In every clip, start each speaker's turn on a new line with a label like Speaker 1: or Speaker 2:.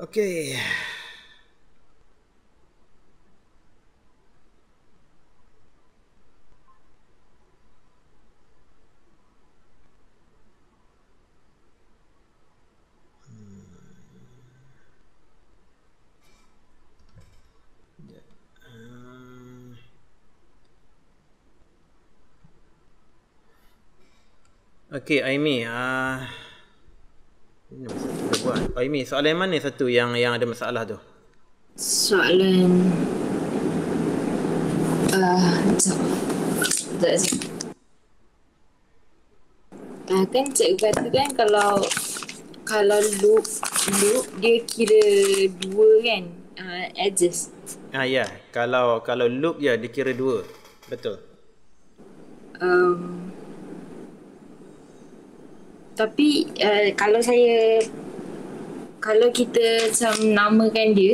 Speaker 1: Okay.
Speaker 2: Okay, Aimee. Ah perempuan. Oh, Imi, soalan mana satu yang yang ada masalah tu?
Speaker 1: Soalan... Uh, sekejap. Uh, ah, kan cikgu kata kan kalau kalau loop, loop dia kira dua kan? Uh, ah, edges.
Speaker 2: Ah ya, yeah. kalau kalau loop ya yeah, dia kira dua. Betul.
Speaker 1: Um, tapi uh, kalau saya kalau kita macam namakan dia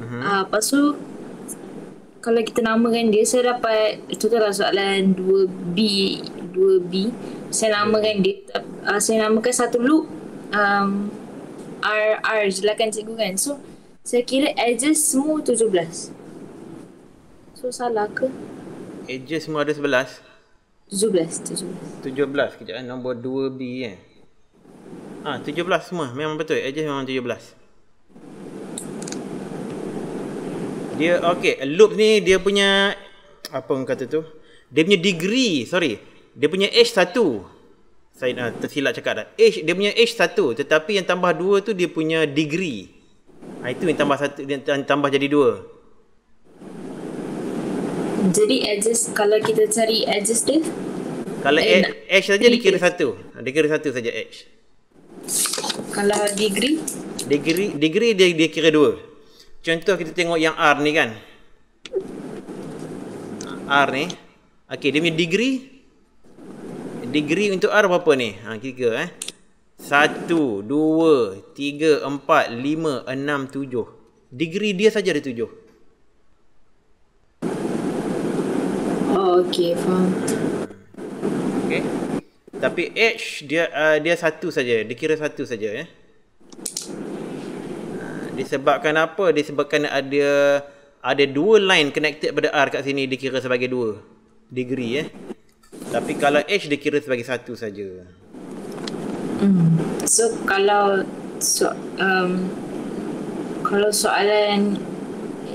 Speaker 1: mm-hmm. uh, lepas tu kalau kita namakan dia saya dapat tu lah soalan 2B 2B saya namakan dia uh, saya namakan satu loop um, R R lah kan cikgu kan so saya kira edges semua 17 so salah ke
Speaker 2: edges semua ada 11 17 17 17 kejap kan nombor 2B kan eh? Ah ha, belas semua memang betul. Edges memang tujuh belas. Dia okay loop ni dia punya apa orang kata tu? Dia punya degree, sorry. Dia punya h satu. Saya dah tersilap cakap dah. h. dia punya h satu. tetapi yang tambah dua tu dia punya degree. Ha, itu yang tambah satu dia tambah jadi dua.
Speaker 1: Jadi edges kalau kita cari edges dia
Speaker 2: kalau edge saja dia kira satu. Dia kira satu saja edge
Speaker 1: kalau degree
Speaker 2: degree degree dia dia kira dua contoh kita tengok yang R ni kan R ni okey dia punya degree degree untuk R berapa ni ha eh. tiga eh 1 2 3 4 5 6 7 degree dia saja ada tujuh.
Speaker 1: oh okey faham
Speaker 2: okey tapi H dia uh, dia satu saja, dikira satu saja ya. Eh? Disebabkan apa? Disebabkan ada ada dua line connected pada R kat sini dikira sebagai dua degree ya. Eh? Tapi kalau H dikira sebagai satu saja.
Speaker 1: Hmm. So kalau so, um, kalau soalan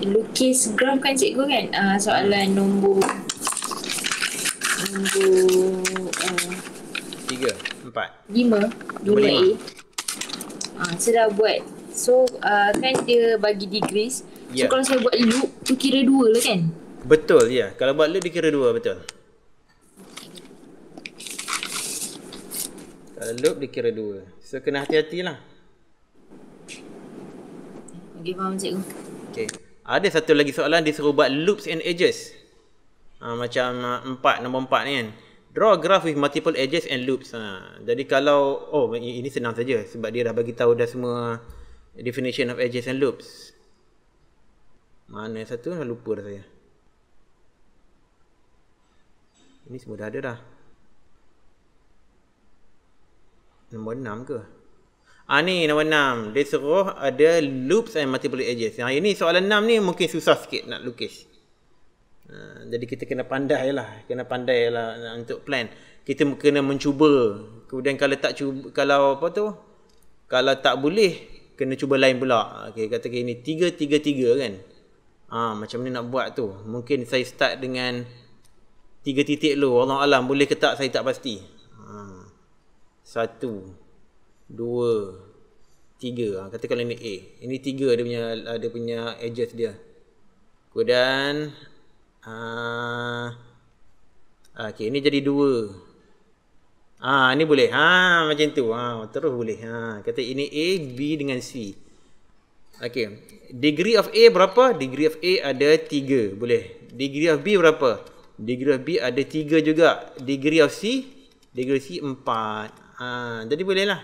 Speaker 1: lukis gram kan cikgu kan? Uh, soalan nombor
Speaker 2: nombor uh, tiga, empat. Lima. Dua A. Ha,
Speaker 1: saya dah buat. So uh, kan dia bagi degrees. Yeah. So ya. kalau saya buat loop, tu kira dua lah kan?
Speaker 2: Betul, ya. Yeah. Kalau buat loop, dia kira dua, betul. Kalau loop, dia kira dua. So kena hati-hati lah.
Speaker 1: Okay, faham cikgu.
Speaker 2: Okay. Ada satu lagi soalan, dia suruh buat loops and edges. Ha, macam empat, nombor empat ni kan draw a graph with multiple edges and loops. Ha. Jadi kalau oh ini senang saja sebab dia dah bagi tahu dah semua definition of edges and loops. Mana satu dah lupa dah saya. Ini semua dah ada dah. Nombor 6 ke? Ah ni nombor 6. Dia suruh ada loops and multiple edges. Ha ini soalan 6 ni mungkin susah sikit nak lukis. Ha, jadi kita kena pandai lah kena pandai lah untuk plan kita kena mencuba kemudian kalau tak cuba kalau apa tu kalau tak boleh kena cuba lain pula Okay, kata kini ini tiga tiga tiga kan ah ha, macam ni nak buat tu mungkin saya start dengan tiga titik lo. Allah alam boleh ke tak saya tak pasti ha, satu dua tiga ha, kata kalau ini A ini tiga ada punya ada punya edges dia Kemudian Ah. Uh, Okey, ini jadi dua. Ah, ini boleh. Ha, macam tu. Ha, terus boleh. Ha, kata ini A, B dengan C. Okey. Degree of A berapa? Degree of A ada tiga, Boleh. Degree of B berapa? Degree of B ada tiga juga. Degree of C? Degree of C empat. Ha, jadi bolehlah.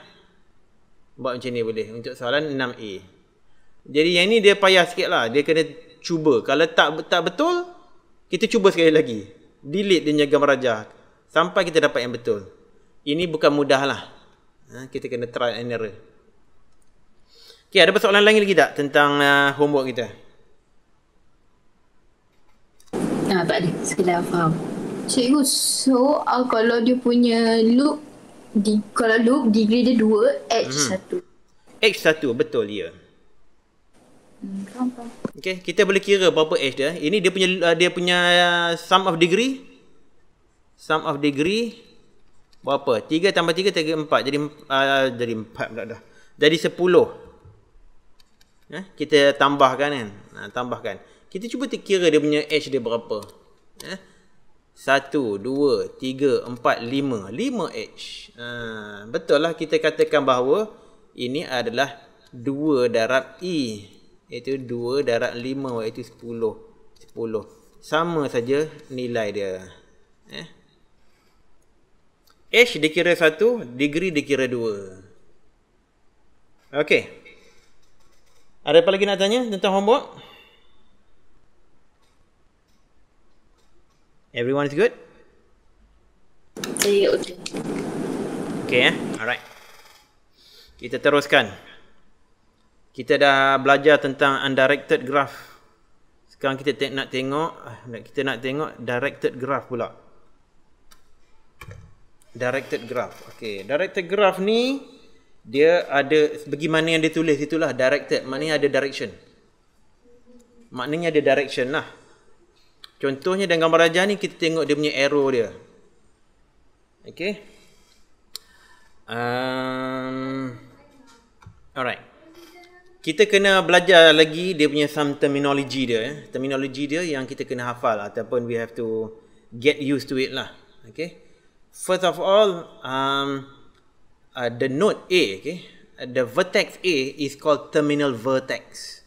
Speaker 2: Buat macam ni boleh. Untuk soalan 6A. Jadi yang ni dia payah sikit lah. Dia kena cuba. Kalau tak tak betul, kita cuba sekali lagi. Delete dia jaga meraja. Sampai kita dapat yang betul. Ini bukan mudah lah. Ha, kita kena try and error. Okay, ada persoalan lain lagi tak tentang uh, homework kita?
Speaker 1: Nah, tak ada. Sekedar faham. Cikgu, so uh, kalau dia punya loop, di, kalau loop degree dia 2, H1. Hmm.
Speaker 2: H1, betul ya. Yeah. Hmm, okay, kita boleh kira berapa H dia. Ini dia punya uh, dia punya sum of degree. Sum of degree berapa? 3 tambah 3 tiga empat Jadi uh, jadi 4 pula dah. Jadi sepuluh. Eh, kita tambahkan kan. Ha, tambahkan. Kita cuba kira dia punya H dia berapa. Eh? 1, 2, 3, 4, lima 5 H. Ha, betul lah kita katakan bahawa ini adalah dua darab E iaitu 2 darab 5 iaitu 10 10 sama saja nilai dia eh h dikira 1 degree dikira 2 okey ada apa lagi nak tanya tentang homework everyone is good okey okey okey eh alright kita teruskan kita dah belajar tentang undirected graph sekarang kita nak tengok kita nak tengok directed graph pula directed graph okey directed graph ni dia ada bagaimana yang ditulis itulah directed maknanya ada direction maknanya ada direction lah contohnya dengan gambar rajah ni kita tengok dia punya arrow dia okey um, alright kita kena belajar lagi dia punya some terminology dia eh. terminology dia yang kita kena hafal ataupun we have to get used to it lah okay first of all um, uh, the node A okay uh, the vertex A is called terminal vertex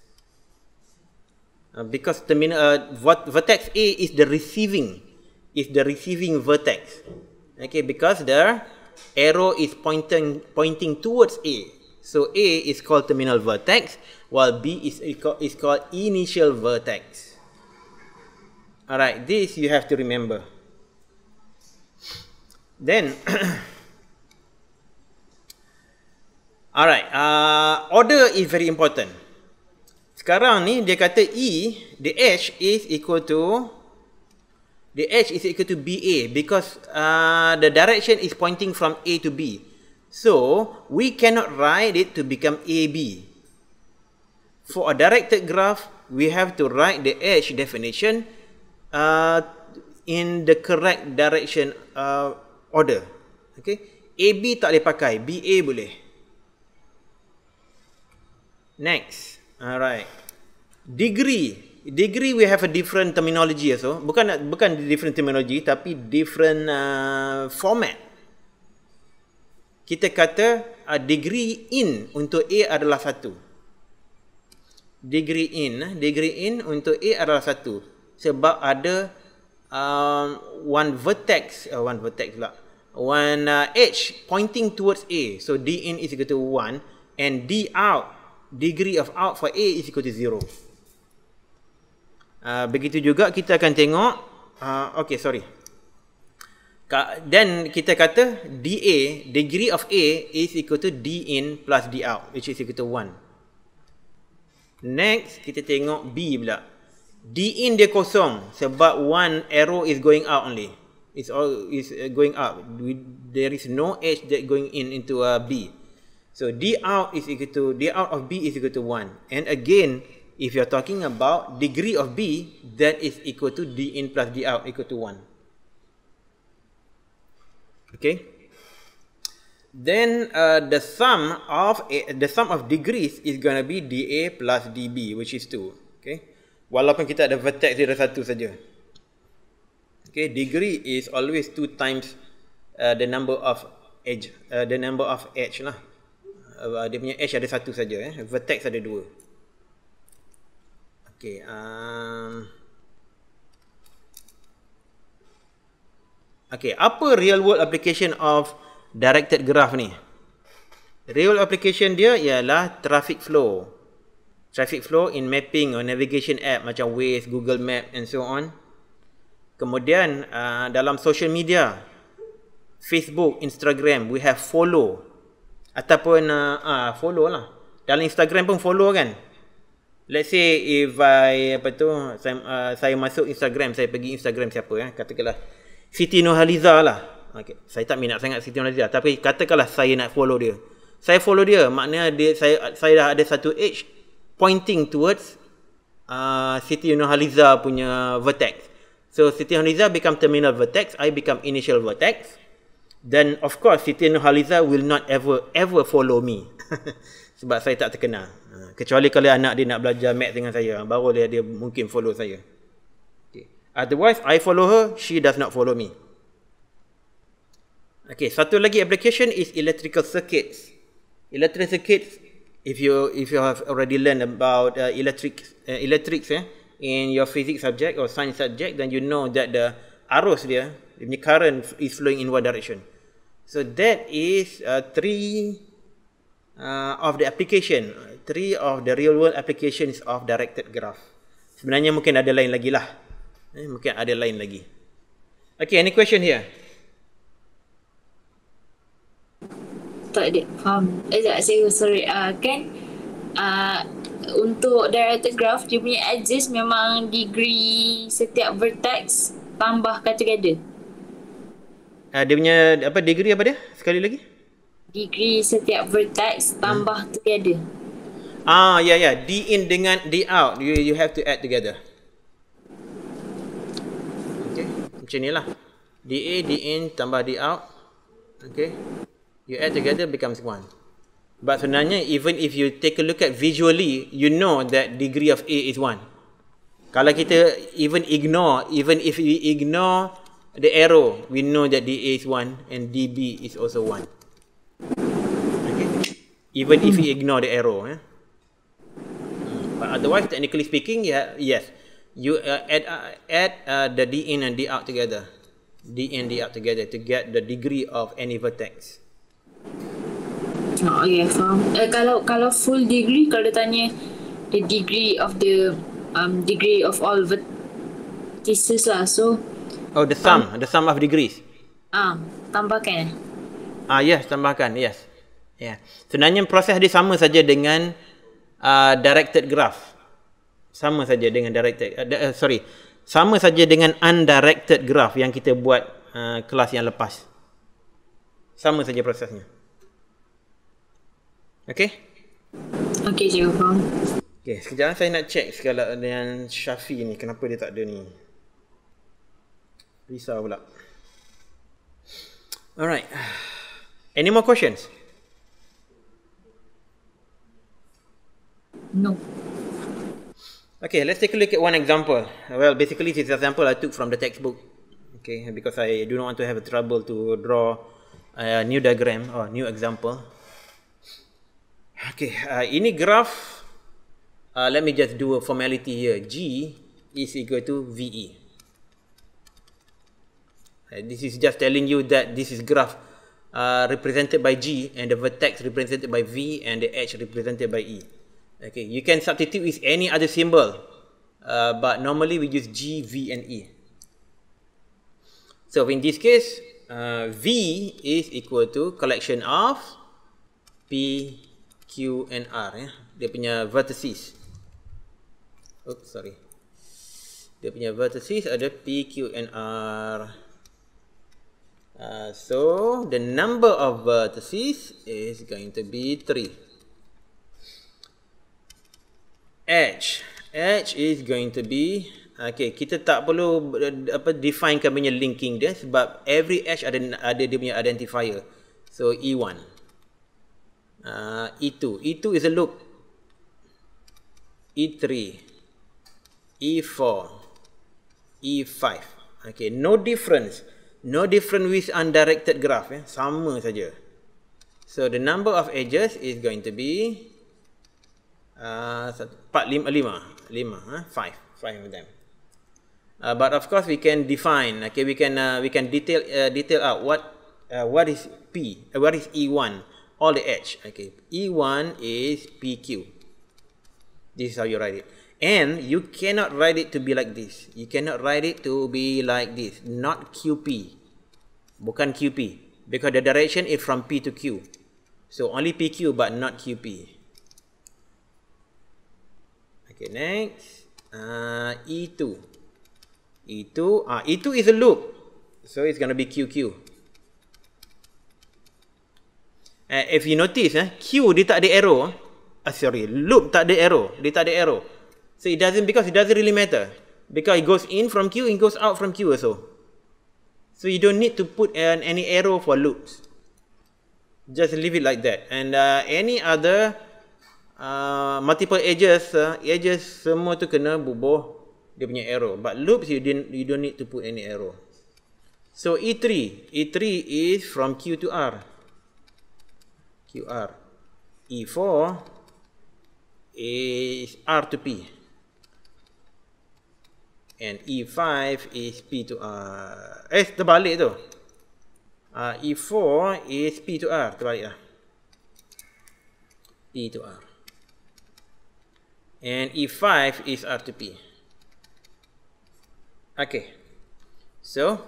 Speaker 2: uh, because terminal uh, what vertex A is the receiving is the receiving vertex okay because the arrow is pointing pointing towards A So A is called terminal vertex, while B is is called initial vertex. Alright, this you have to remember. Then, alright, uh, order is very important. Sekarang ni dia kata E, the edge is equal to the edge is equal to BA because uh, the direction is pointing from A to B. So, we cannot write it to become AB. For a directed graph, we have to write the edge definition uh, in the correct direction uh, order. Okay? AB tak boleh pakai, BA boleh. Next. Alright. Degree. Degree we have a different terminology also. Bukan bukan different terminology tapi different uh, format kita kata uh, degree in untuk A adalah satu. Degree in, ah, degree in untuk A adalah satu sebab ada uh, one vertex, uh, one vertex lah, one uh, edge pointing towards A. So D in is equal to one and D out degree of out for A is equal to zero. Uh, begitu juga kita akan tengok, uh, okay sorry then kita kata DA, degree of A is equal to D in plus D out, which is equal to 1. Next, kita tengok B pula. D in dia kosong sebab one arrow is going out only. It's all is uh, going up. there is no edge that going in into a uh, B. So D out is equal to D out of B is equal to one. And again, if you're talking about degree of B, that is equal to D in plus D out equal to one okay then uh, the sum of a, eh, the sum of degrees is going to be dA plus dB which is 2 okay walaupun kita ada vertex dia satu saja okay degree is always 2 times uh, the number of edge uh, the number of edge lah uh, uh dia punya edge ada satu saja eh vertex ada dua okay um Okay, apa real world application of directed graph ni? Real application dia ialah traffic flow. Traffic flow in mapping or navigation app macam Waze, Google Map and so on. Kemudian uh, dalam social media, Facebook, Instagram, we have follow. Ataupun uh, uh, follow lah. Dalam Instagram pun follow kan. Let's say if I, apa tu, saya, uh, saya masuk Instagram, saya pergi Instagram siapa. ya? Katakanlah. Siti Nurhaliza lah. Okay. Saya tak minat sangat Siti Nurhaliza. Tapi katakanlah saya nak follow dia. Saya follow dia. Maknanya dia, saya, saya dah ada satu age pointing towards uh, Siti Nurhaliza punya vertex. So Siti Nurhaliza become terminal vertex. I become initial vertex. Then of course Siti Nurhaliza will not ever ever follow me. Sebab saya tak terkenal. Uh, kecuali kalau anak dia nak belajar math dengan saya. Baru dia, dia mungkin follow saya. Otherwise, I follow her, she does not follow me. Okay, satu lagi application is electrical circuits. Electric circuits, if you if you have already learned about uh, electric uh, electrics eh, in your physics subject or science subject, then you know that the arus dia, the current is flowing in what direction. So that is uh, three uh, of the application, three of the real world applications of directed graph. Sebenarnya mungkin ada lain lagi lah. Eh, mungkin ada lain lagi. Okay, any question here?
Speaker 1: Tak ada. Faham. Eh, tak, saya sorry. Uh, kan, uh, untuk director graph, dia punya edges memang degree setiap vertex tambah together.
Speaker 2: Uh, ah, dia punya apa degree apa dia? Sekali lagi.
Speaker 1: Degree setiap vertex tambah hmm. together.
Speaker 2: Ah, ya, yeah, ya. Yeah. D in dengan D out. You, you have to add together. macam ni lah. A, DA, DIN tambah Out, Okay You add together becomes one. But sebenarnya even if you take a look at visually You know that degree of A is one. Kalau kita even ignore Even if we ignore the arrow We know that the A is one And DB is also one. Okay Even if we ignore the arrow eh? Hmm. But otherwise technically speaking yeah, Yes you uh, add uh, add uh, the D in and D out together, D in D out together to get the degree of any vertex.
Speaker 1: Oh, okay, faham. Uh, eh, kalau kalau full degree, kalau tanya the degree of the um, degree of all vertices lah, so.
Speaker 2: Oh, the sum, um, the sum of degrees.
Speaker 1: Ah, uh, tambahkan.
Speaker 2: Ah, yes, tambahkan, yes. Yeah. Sebenarnya proses dia sama saja dengan uh, directed graph sama saja dengan directed uh, uh, sorry sama saja dengan undirected graph yang kita buat uh, kelas yang lepas sama saja prosesnya okey okey cikgu faham okey sekejap saya nak check segala dengan Syafi ni kenapa dia tak ada ni risau pula alright any more questions no Okay, let's take a look at one example. Well, basically this example I took from the textbook. Okay, because I do not want to have a trouble to draw a new diagram or new example. Okay, uh, ini graph. Uh, let me just do a formality here. G is equal to VE. Uh, this is just telling you that this is graph uh, represented by G and the vertex represented by V and the edge represented by E. Okay, you can substitute with any other symbol, uh, but normally we use G, V, and E. So in this case, uh, V is equal to collection of P, Q, and R. Yeah? Dia punya vertices. Oops, sorry. Dia punya vertices ada P, Q, and R. Uh, so, the number of vertices is going to be 3 edge edge is going to be Okay, kita tak perlu apa define kami punya linking dia sebab every edge ada ada dia punya identifier. So E1. Ah uh, E2. E2 is a loop. E3. E4. E5. Okay, no difference. No different with undirected graph ya. Eh? Sama saja. So the number of edges is going to be Ah, part lima lima lima huh? Ha? five five of them uh, but of course we can define okay we can uh, we can detail uh, detail out what uh, what is p uh, what is e1 all the edge okay e1 is pq this is how you write it and you cannot write it to be like this you cannot write it to be like this not qp bukan qp because the direction is from p to q so only pq but not qp Okay, next. Uh, E2. E2. Uh, E2 is a loop. So, it's going to be QQ. Uh, eh, if you notice, eh, Q dia tak ada arrow. Uh, sorry, loop tak ada arrow. Dia tak ada arrow. So, it doesn't, because it doesn't really matter. Because it goes in from Q, it goes out from Q also. So, you don't need to put an, any arrow for loops. Just leave it like that. And uh, any other uh, multiple edges uh, edges semua tu kena bubuh dia punya arrow but loops you didn't you don't need to put any arrow so e3 e3 is from q to r qr e4 is r to p and e5 is p to r eh terbalik tu uh, ah, e4 is p to r terbaliklah p to r and E5 is R to P. Okay, so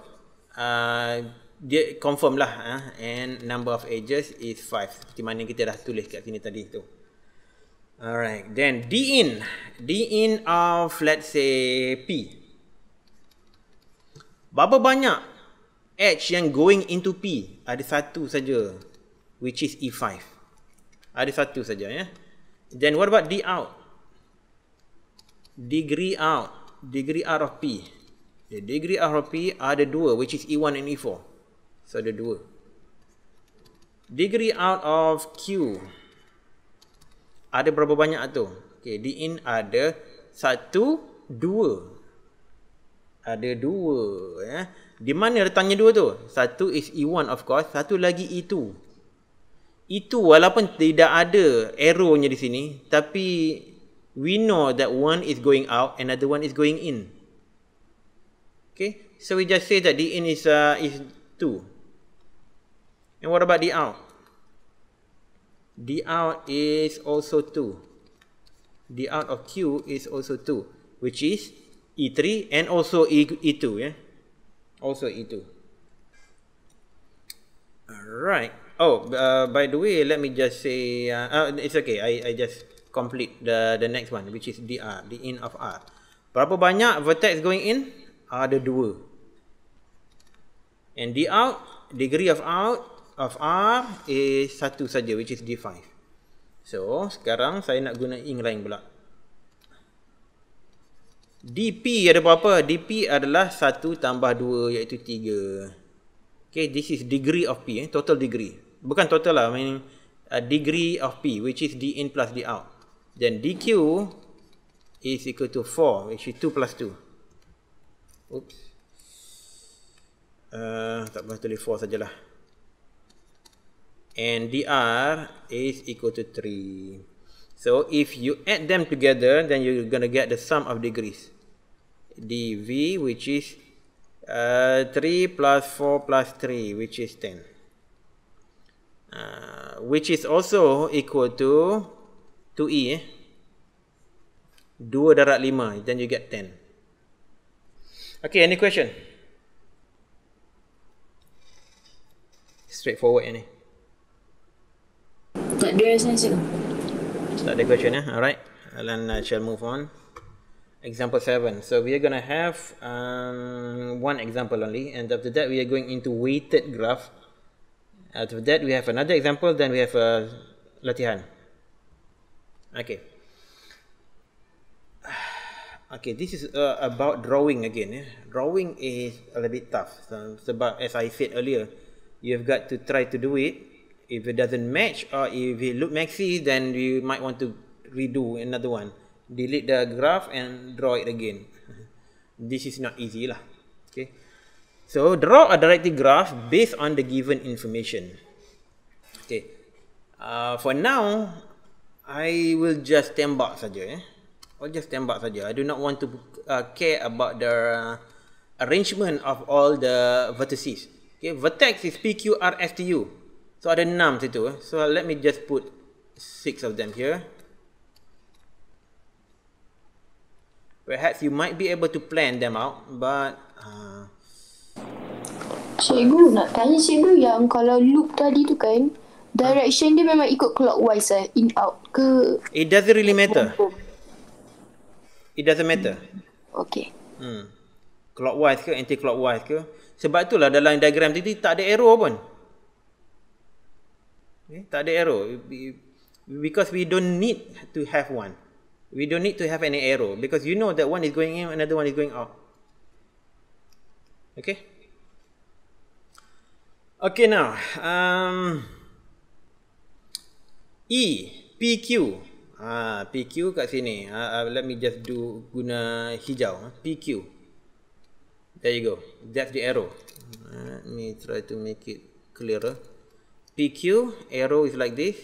Speaker 2: uh, dia confirm lah, eh? and number of edges is 5 seperti mana kita dah tulis kat sini tadi tu. Alright, then D in, D in of let's say P. Berapa banyak edge yang going into P? Ada satu saja, which is E5. Ada satu saja, ya. Yeah? Then what about D out? degree out degree out of P the ya, degree out of P ada dua which is E1 and E4 so the dua degree out of Q ada berapa banyak tu okay, di in ada satu dua ada dua eh. di mana retangnya dua tu satu is E1 of course satu lagi E2 itu e walaupun tidak ada arrownya di sini tapi we know that one is going out, another one is going in. Okay, so we just say that the in is uh, is 2. And what about the out? The out is also 2. The out of Q is also 2, which is E3 and also E, E2. Yeah? Also E2. Alright. Oh, uh, by the way, let me just say, uh, uh, it's okay. I, I just complete the the next one which is DR, the in of R. Berapa banyak vertex going in? Ada dua. And D out, degree of out of R is satu saja which is D5. So, sekarang saya nak guna ing lain pula. DP ada berapa? DP adalah 1 tambah 2 iaitu 3. Okay, this is degree of P. Eh? Total degree. Bukan total lah. I mean, uh, degree of P which is D in plus D out then dq is equal to 4 which is 2 plus 2 oops uh, tak boleh tulis 4 sajalah and dr is equal to 3 so if you add them together then you're going to get the sum of degrees dv which is uh, 3 plus 4 plus 3 which is 10 uh, which is also equal to 2E eh. 2 darat 5 then you get 10. Okay, any question? Straightforward ini.
Speaker 1: Tak ada rasa cikgu.
Speaker 2: Tak ada question eh. Alright. then I uh, shall move on. Example 7. So we are going to have um, one example only. And after that, we are going into weighted graph. After that, we have another example. Then we have a uh, latihan. Okay. Okay, this is uh, about drawing again. Eh? Drawing is a little bit tough. So, sebab as I said earlier, you've got to try to do it. If it doesn't match or if it look messy, then you might want to redo another one. Delete the graph and draw it again. this is not easy lah. Okay. So, draw a directed graph based on the given information. Okay. Uh, for now, I will just tembak saja eh. I'll just tembak saja. I do not want to uh, care about the uh, arrangement of all the vertices. Okay, vertex is P Q R S T U. So ada enam situ. Eh. So let me just put six of them here. Perhaps you might be able to plan them out, but uh,
Speaker 1: Cikgu nak tanya cikgu yang kalau loop tadi tu kan, Direction dia memang ikut clockwise eh, in out ke?
Speaker 2: It doesn't really matter. It doesn't matter. Okay. Hmm. Clockwise ke anti-clockwise ke? Sebab itulah dalam diagram tadi tak ada arrow pun. Okay? Eh, tak ada arrow. Because we don't need to have one. We don't need to have any arrow because you know that one is going in, another one is going out. Okay? Okay now. Um, E PQ ha, PQ kat sini ha, ha, Let me just do guna hijau ha. PQ There you go That's the arrow ha, Let me try to make it clearer PQ Arrow is like this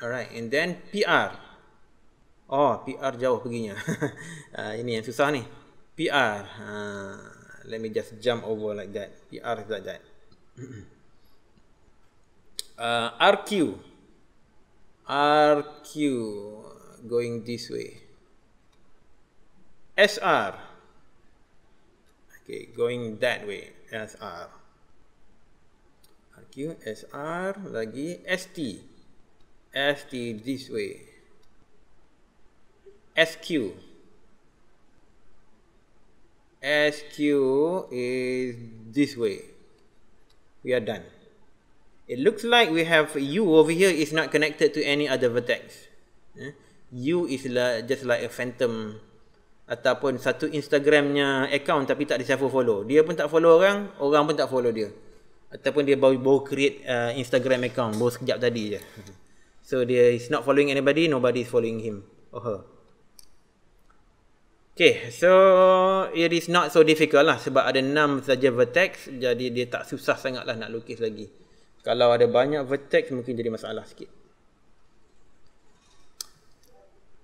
Speaker 2: Alright And then PR Oh PR jauh perginya ha, Ini yang susah ni PR ha, Let me just jump over like that PR is like that uh, RQ RQ RQ going this way. SR. Okay, going that way. SR. RQ, SR, lagi ST. ST this way. SQ. SQ is this way. We are done. It looks like we have U over here is not connected to any other vertex. Eh? U is just like a phantom ataupun satu Instagramnya account tapi tak disiapa follow. Dia pun tak follow orang, orang pun tak follow dia. Ataupun dia baru-baru create uh, Instagram account baru sekejap tadi je. So dia is not following anybody, nobody is following him or her. Okay, so it is not so difficult lah sebab ada 6 saja vertex jadi dia tak susah sangat lah nak lukis lagi. Kalau ada banyak vertex mungkin jadi masalah sikit.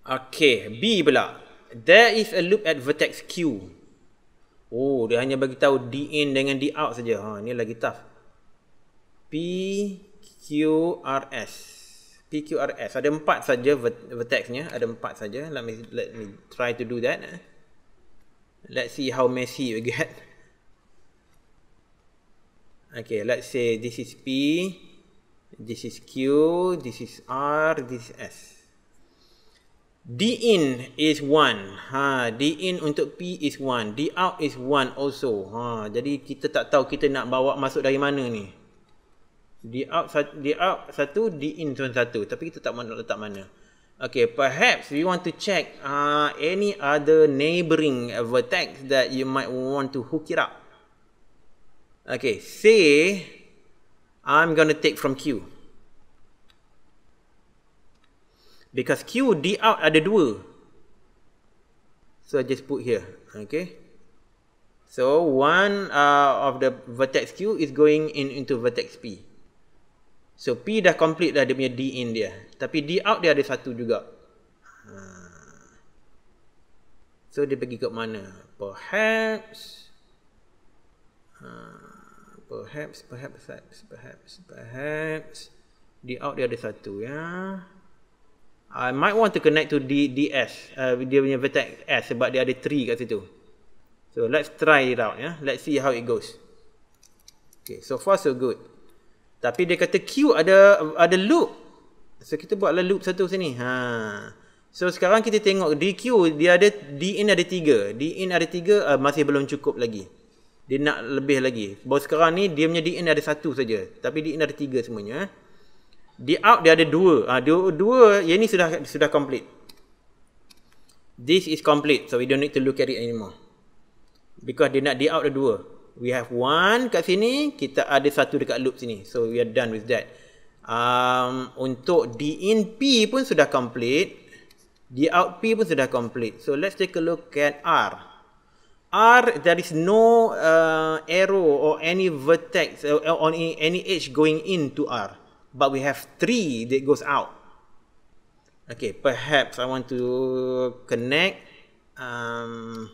Speaker 2: Okay, B pula. There is a loop at vertex Q. Oh, dia hanya bagi tahu D in dengan D out saja. Ha, ni lagi tough. P Q R S. P Q R S. Ada empat saja vertexnya, ada empat saja. Let me let me try to do that. Eh. Let's see how messy we get. Okay, let's say this is P, this is Q, this is R, this is S. D in is 1. Ha, D in untuk P is 1. D out is 1 also. Ha, jadi kita tak tahu kita nak bawa masuk dari mana ni. D out D out satu, D in pun satu. Tapi kita tak mahu letak mana. Okay, perhaps we want to check uh, any other neighboring vertex that you might want to hook it up. Okay, say I'm going to take from Q. Because Q D out ada dua. So I just put here. Okay. So one uh, of the vertex Q is going in into vertex P. So P dah complete dah dia punya D in dia. Tapi D out dia ada satu juga. Ah. So dia pergi ke mana? Perhaps. Haa. Uh, perhaps, perhaps, perhaps, perhaps, perhaps. Di out dia ada satu ya. I might want to connect to DS. Uh, dia punya vertex S sebab dia ada 3 kat situ. So let's try it out ya. Let's see how it goes. Okay, so far so good. Tapi dia kata Q ada ada loop. So kita buatlah loop satu sini. Ha. So sekarang kita tengok DQ dia ada D in ada 3. D in ada 3 uh, masih belum cukup lagi dia nak lebih lagi. Baru sekarang ni dia punya DN ada satu saja. Tapi DN ada tiga semuanya. Eh. Di out dia ada dua. Ha, dua, dua yang ni sudah sudah complete. This is complete. So we don't need to look at it anymore. Because dia nak di out ada dua. We have one kat sini. Kita ada satu dekat loop sini. So we are done with that. Um, untuk di in P pun sudah complete. Di out P pun sudah complete. So let's take a look at R. R, there is no uh, arrow or any vertex uh, on any edge going into R. But we have 3 that goes out. Okay, perhaps I want to connect. Um,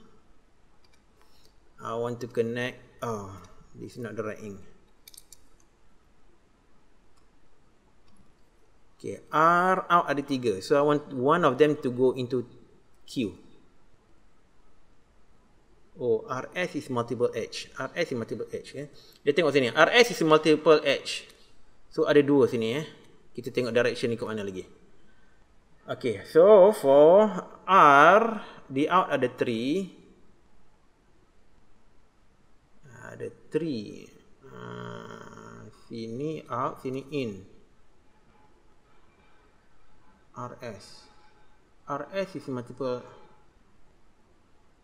Speaker 2: I want to connect. Oh, this is not the right ink. Okay, R out ada tiga. So I want one of them to go into Q. oh RS is multiple edge RS is multiple edge eh. dia tengok sini RS is multiple edge so ada dua sini eh. kita tengok direction ikut mana lagi Okay. so for R di out ada 3 ada 3 ah, sini out sini in RS RS is multiple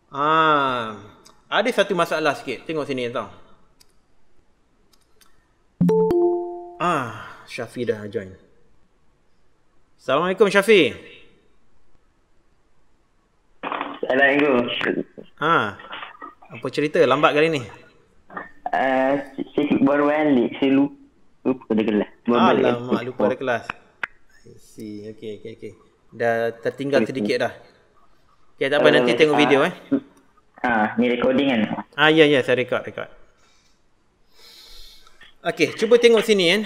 Speaker 2: Ha, ada satu masalah sikit. Tengok sini tau. Ah, Syafi dah join. Assalamualaikum Syafi. Assalamualaikum. Ah. Ha, apa cerita lambat kali ni? Ah, uh, saya baru balik. Saya lupa, ada kelas. Alamak, kan? lupa ada kelas. Si, okey okey okey. Dah tertinggal sedikit dah. Ya tak apa uh, nanti tengok video eh. Ah, ah, ni recording kan. Ah ya ya saya record record. Okey, cuba tengok sini kan.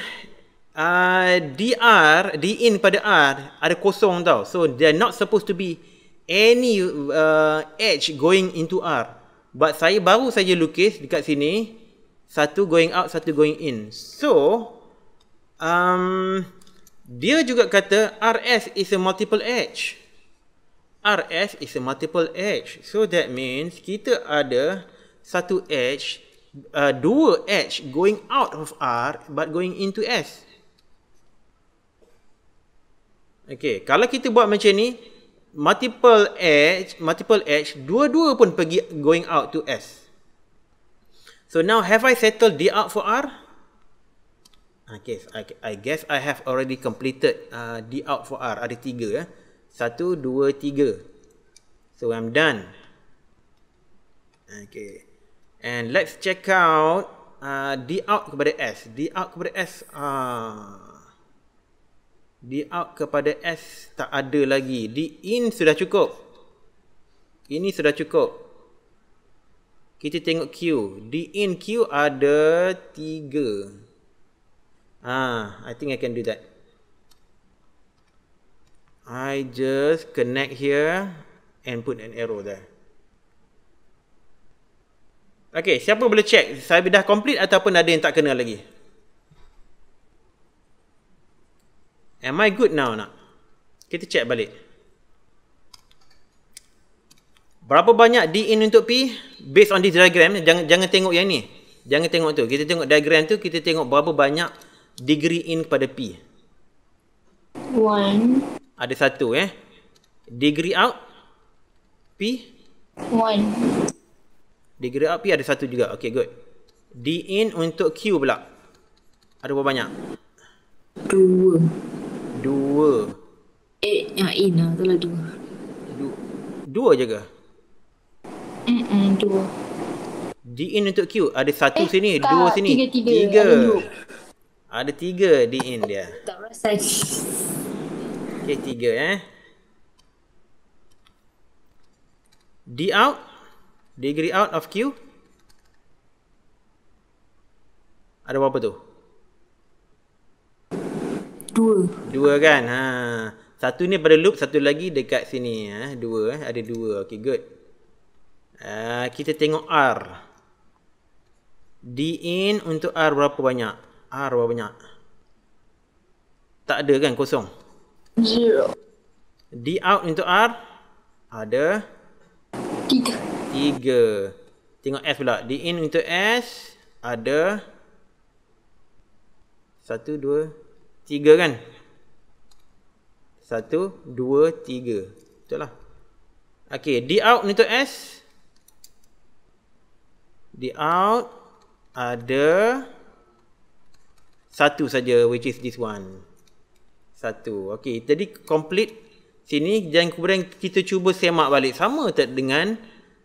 Speaker 2: Ah uh, DR, D in pada R ada kosong tau. So there not supposed to be any uh, edge going into R. But saya baru saja lukis dekat sini satu going out, satu going in. So um dia juga kata RS is a multiple edge. RS is a multiple edge. So that means kita ada satu edge, uh, dua edge going out of R but going into S. Okay, kalau kita buat macam ni, multiple edge, multiple edge, dua-dua pun pergi going out to S. So now have I settled D out for R? Okay, I guess I have already completed uh, D out for R. Ada tiga ya. Eh? Satu, dua, tiga. So, I'm done. Okay. And let's check out uh, D out kepada S. D out kepada S. Ah, D out kepada S tak ada lagi. D in sudah cukup. Ini sudah cukup. Kita tengok Q. D in Q ada tiga. Ah, I think I can do that. I just connect here and put an arrow there. Okay, siapa boleh check? Saya dah complete ataupun ada yang tak kena lagi? Am I good now nak? Kita check balik. Berapa banyak D in untuk P? Based on this diagram, jangan jangan tengok yang ni. Jangan tengok tu. Kita tengok diagram tu, kita tengok berapa banyak degree in kepada P.
Speaker 1: One
Speaker 2: ada satu eh degree out p one degree out p ada satu juga Okay good d in untuk q pula ada berapa banyak dua dua
Speaker 1: Eh, yang ah, in lah tu lah dua dua je ke mm -mm, dua
Speaker 2: D in untuk Q. Ada satu eh, sini, tak, dua sini. Tiga, tiga. tiga. Ada tiga D in dia. Tak rasa. K tiga eh. D out. Degree out of Q. Ada berapa tu? Dua. Dua kan? Ha. Satu ni pada loop, satu lagi dekat sini. Ha. Dua eh. Ada dua. Okay, good. Uh, kita tengok R. D in untuk R berapa banyak? R berapa banyak? Tak ada kan? Kosong. Zero. D out into R ada tiga. Tiga. Tengok S pula. D in into S ada satu, dua, tiga kan? Satu, dua, tiga. Betul lah. Okay. D out into S. D out ada satu saja which is this one. Satu. Okey, jadi complete sini dan kemudian kita cuba semak balik sama tak dengan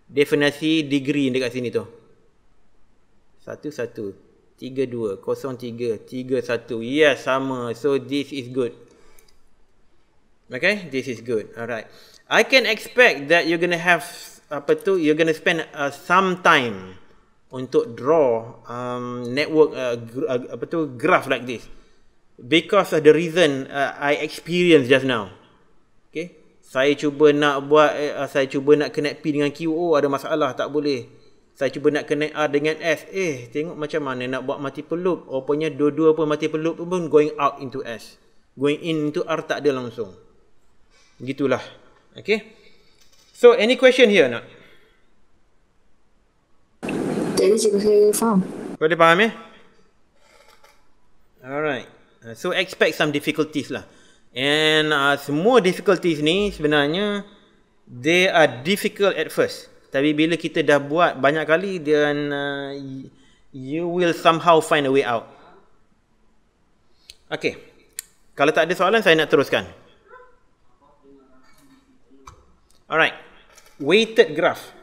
Speaker 2: definisi degree dekat sini tu. Satu, satu. Tiga, dua. Kosong, tiga. Tiga, satu. Yes, sama. So, this is good. Okay, this is good. Alright. I can expect that you're going to have, apa tu, you're going to spend uh, some time untuk draw um, network, uh, uh, apa tu, graph like this because of the reason uh, I experience just now. Okay. Saya cuba nak buat, uh, saya cuba nak connect P dengan Q. Oh, ada masalah. Tak boleh. Saya cuba nak connect R dengan S. Eh, tengok macam mana nak buat mati peluk. Rupanya dua-dua pun mati peluk pun going out into S. Going in into R tak ada langsung. Begitulah. Okay. So, any question here nak? Tak ada cikgu saya faham. Boleh faham ya? Alright. Uh, so expect some difficulties lah and uh, semua difficulties ni sebenarnya they are difficult at first tapi bila kita dah buat banyak kali then uh, you will somehow find a way out Okay, kalau tak ada soalan saya nak teruskan alright weighted graph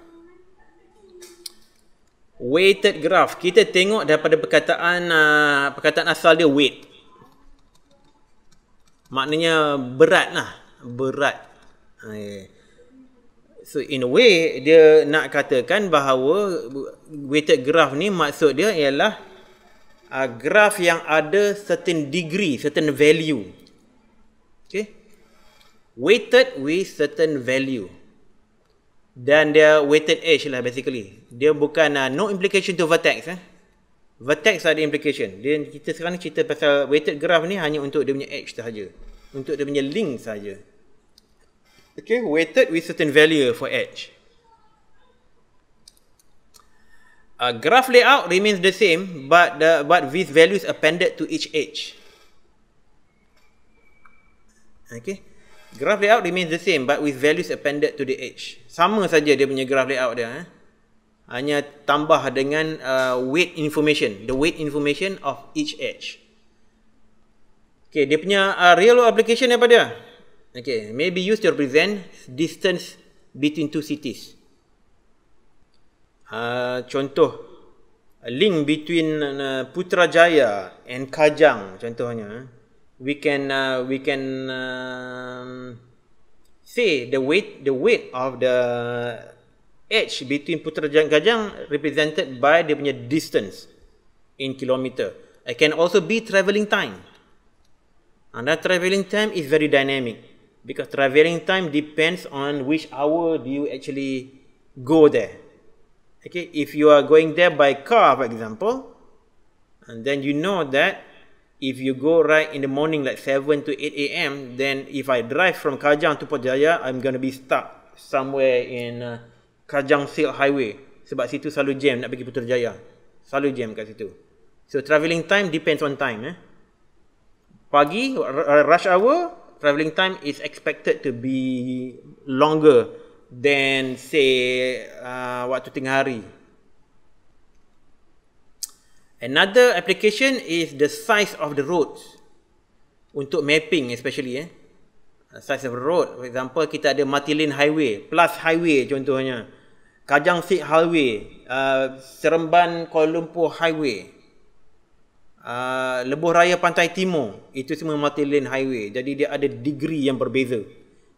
Speaker 2: weighted graph kita tengok daripada perkataan uh, perkataan asal dia weight maknanya berat lah eh, berat so in a way dia nak katakan bahawa weighted graph ni maksud dia ialah a ah, graph yang ada certain degree certain value okay weighted with certain value dan dia weighted edge lah basically dia bukan uh, no implication to vertex eh. vertex ada implication dia, kita sekarang cerita pasal weighted graph ni hanya untuk dia punya edge sahaja untuk dia punya link saja. Okay, weighted with certain value for edge. A uh, graph layout remains the same, but the but with values appended to each edge. Okay, graph layout remains the same, but with values appended to the edge. Sama saja dia punya graph layout dia. Eh? Hanya tambah dengan uh, weight information, the weight information of each edge. Okay, dia punya uh, real application apa dia? Okay, maybe use to represent distance between two cities. Uh, contoh, a link between uh, Putrajaya and Kajang, contohnya. Eh. We can uh, we can uh, say the weight the weight of the edge between Putrajaya and Kajang represented by dia punya distance in kilometer. It can also be travelling time. And that travelling time is very dynamic because travelling time depends on which hour do you actually go there. Okay, if you are going there by car, for example, and then you know that if you go right in the morning, like seven to eight a.m., then if I drive from Kajang to Pojaya, I'm going to be stuck somewhere in uh, Kajang Silk Highway. Sebab situ selalu jam nak pergi Putrajaya. Selalu jam kat situ. So, travelling time depends on time. Eh? pagi rush hour travelling time is expected to be longer than say uh, waktu tengah hari another application is the size of the road untuk mapping especially eh uh, size of the road for example kita ada multi-lane highway plus highway contohnya Kajang Sik Highway uh, Seremban Kuala Lumpur Highway Ah, Lebuh Raya Pantai Timur itu semua multi lane highway jadi dia ada degree yang berbeza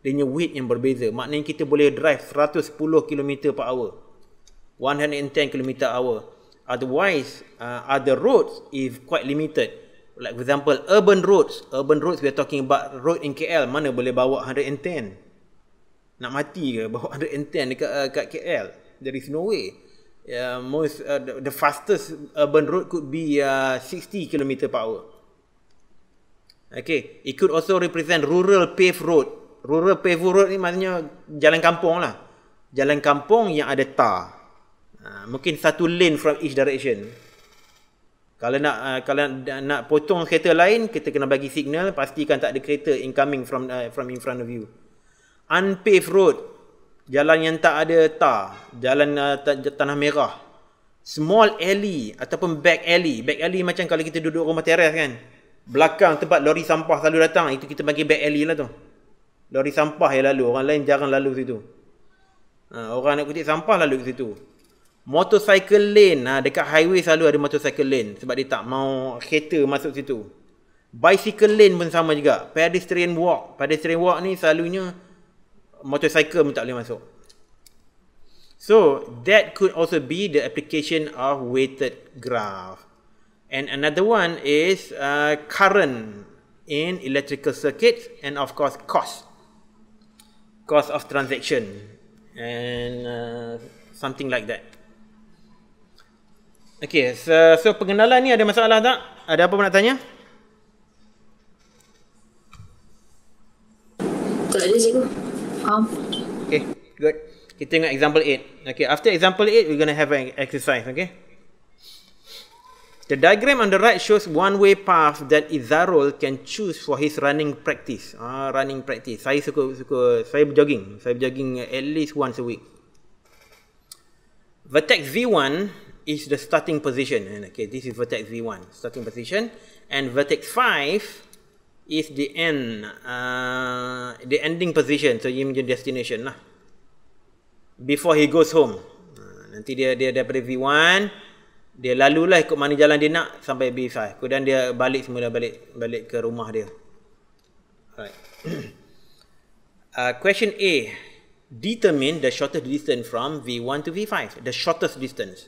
Speaker 2: dia punya weight yang berbeza maknanya kita boleh drive 110 km per hour 110 km per hour otherwise uh, other roads is quite limited like for example urban roads urban roads we are talking about road in KL mana boleh bawa 110 nak mati ke bawa 110 dekat uh, ah, kat KL there is no way uh, most uh, the fastest urban road could be uh, 60 km per hour. Okay, it could also represent rural paved road. Rural paved road ni maksudnya jalan kampung lah. Jalan kampung yang ada tar. Uh, mungkin satu lane from each direction. Kalau nak uh, kalau nak, nak potong kereta lain, kita kena bagi signal pastikan tak ada kereta incoming from uh, from in front of you. Unpaved road jalan yang tak ada ta, jalan uh, tanah merah. Small alley ataupun back alley. Back alley macam kalau kita duduk rumah teras kan. Belakang tempat lori sampah selalu datang, itu kita panggil back alley lah tu. Lori sampah yang lalu, orang lain jarang lalu situ. Ha, orang nak kutip sampah lalu situ. Motorcycle lane, ha, dekat highway selalu ada motorcycle lane sebab dia tak mau kereta masuk situ. Bicycle lane pun sama juga. Pedestrian walk. Pedestrian walk ni selalunya motorcycle pun tak boleh masuk. So, that could also be the application of weighted graph. And another one is uh, current in electrical circuits and of course cost. Cost of transaction and uh, something like that. Okay, so, so pengenalan ni ada masalah tak? Ada apa nak tanya?
Speaker 1: Tak ada cikgu. Um.
Speaker 2: Okay, good. Kita tengok example 8. Okay, after example 8, we're going to have an exercise, okay? The diagram on the right shows one-way path that Izarul can choose for his running practice. Ah, running practice. Saya suka, suka, saya jogging. Saya jogging at least once a week. Vertex V1 is the starting position. Okay, this is vertex V1, starting position. And vertex 5 is the end uh, the ending position so dia punya destination lah before he goes home uh, nanti dia dia daripada V1 dia lalu lah, ikut mana jalan dia nak sampai B5 kemudian dia balik semula balik balik ke rumah dia alright uh, question A determine the shortest distance from V1 to V5 the shortest distance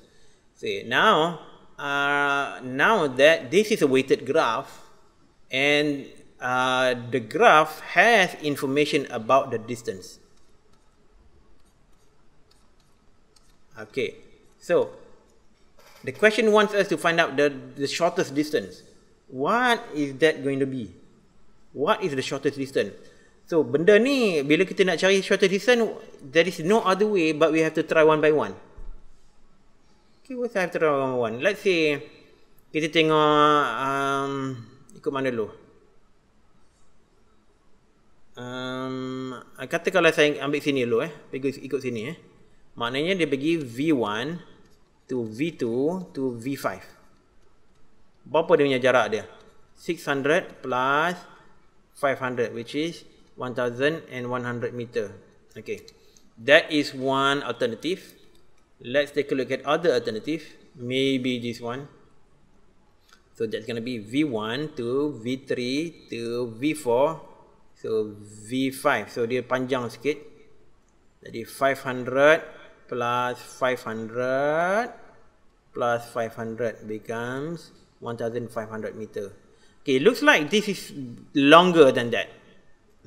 Speaker 2: see now uh, now that this is a weighted graph and Uh, the graph has information about the distance. Okay, so the question wants us to find out the, the shortest distance. What is that going to be? What is the shortest distance? So, benda ni, bila kita nak cari shortest distance, there is no other way but we have to try one by one. Okay, what's I have to try one by one? Let's say, kita tengok, um, ikut mana dulu? Uh, um, kata kalau saya ambil sini dulu eh pergi ikut sini eh maknanya dia pergi V1 to V2 to V5 berapa dia punya jarak dia 600 plus 500 which is 1100 meter okay that is one alternative let's take a look at other alternative maybe this one so that's going to be V1 to V3 to V4 So V5 So dia panjang sikit Jadi 500 Plus 500 Plus 500 Becomes 1500 meter Okay looks like this is longer than that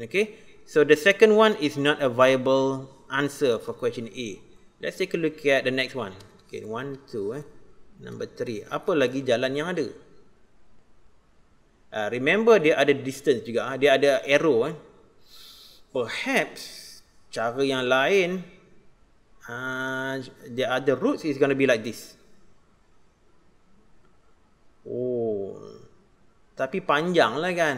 Speaker 2: Okay So the second one is not a viable answer for question A Let's take a look at the next one Okay 1, 2 eh Number 3 Apa lagi jalan yang ada? Uh, remember dia ada distance juga. Ah, dia ada arrow. Eh. Perhaps cara yang lain uh, the other roots is going to be like this. Oh. Tapi panjang lah kan.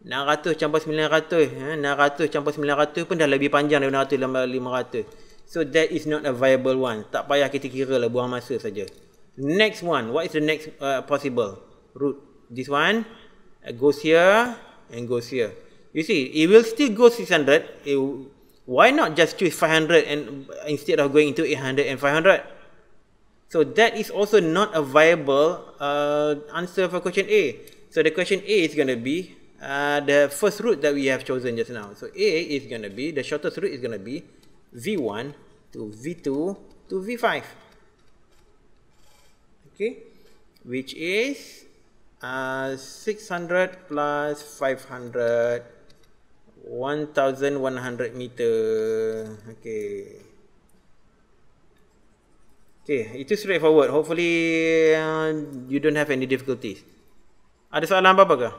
Speaker 2: 600 campur 900. Eh? 600 campur 900 pun dah lebih panjang daripada 600 500. So that is not a viable one. Tak payah kita kira lah buang masa saja. Next one. What is the next uh, possible root? This one goes here and goes here. You see, it will still go 600. It, why not just choose 500 and instead of going into 800 and 500? So that is also not a viable uh, answer for question A. So the question A is going to be uh, the first route that we have chosen just now. So A is going to be, the shortest route is going to be V1 to V2 to V5. Okay, which is 600 uh, plus 500 1100 meter okey okey itu straight forward. hopefully uh, you don't have any difficulties ada soalan apa-apa ke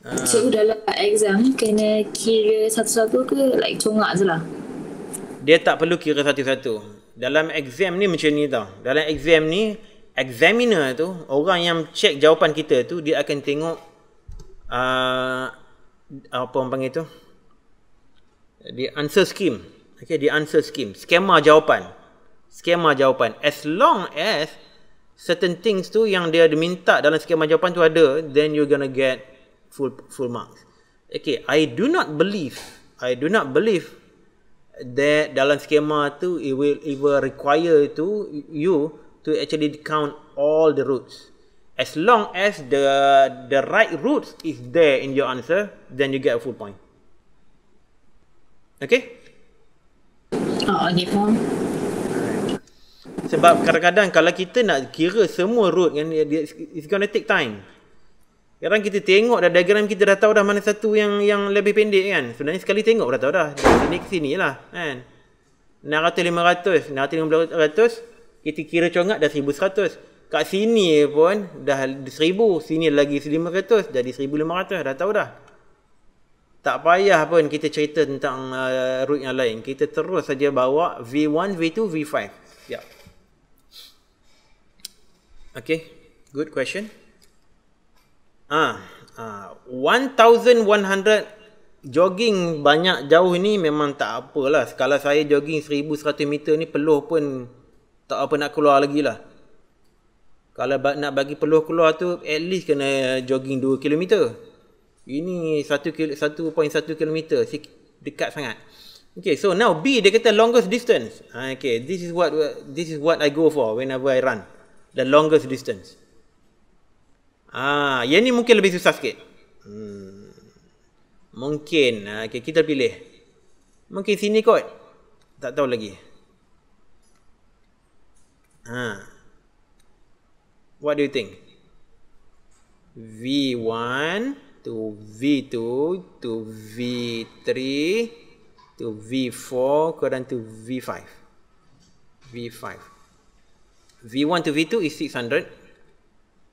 Speaker 2: Cikgu
Speaker 1: dalam exam kena kira satu-satu ke like congak je lah?
Speaker 2: Dia tak perlu kira satu-satu dalam exam ni macam ni tau. Dalam exam ni, examiner tu, orang yang check jawapan kita tu, dia akan tengok uh, apa orang panggil tu? The answer scheme. Okay, the answer scheme. Skema jawapan. Skema jawapan. As long as certain things tu yang dia diminta dalam skema jawapan tu ada, then you're gonna get full full marks. Okay, I do not believe, I do not believe that dalam skema tu it will it will require to you to actually count all the roots as long as the the right roots is there in your answer then you get a full point okay
Speaker 1: oh okay faham
Speaker 2: sebab kadang-kadang kalau kita nak kira semua root kan it's going to take time sekarang kita tengok dah diagram kita dah tahu dah mana satu yang yang lebih pendek kan. Sebenarnya sekali tengok dah tahu dah. Dari sini ke sini lah kan. 900-500. 900-500. Kita kira congak dah 1100. Kat sini pun dah 1000. Sini lagi 1500. Jadi 1500 dah tahu dah. Tak payah pun kita cerita tentang uh, route yang lain. Kita terus saja bawa V1, V2, V5. Ya. Yeah. Okay. Good question. Ah, ha, ha, 1100 jogging banyak jauh ni memang tak apalah. Kalau saya jogging 1100 meter ni peluh pun tak apa nak keluar lagi lah. Kalau nak bagi peluh keluar tu at least kena jogging 2 kilometer. Ini 1.1 km dekat sangat. Okay, so now B dia kata longest distance. Ha, okay, this is what this is what I go for whenever I run. The longest distance. Ah, yang ni mungkin lebih susah sikit. Hmm. Mungkin ah, okay, kita pilih. Mungkin sini kot. Tak tahu lagi. Ha. What do you think? V1 to V2 to V3 to V4 kemudian to V5. V5. V1 to V2 is 600.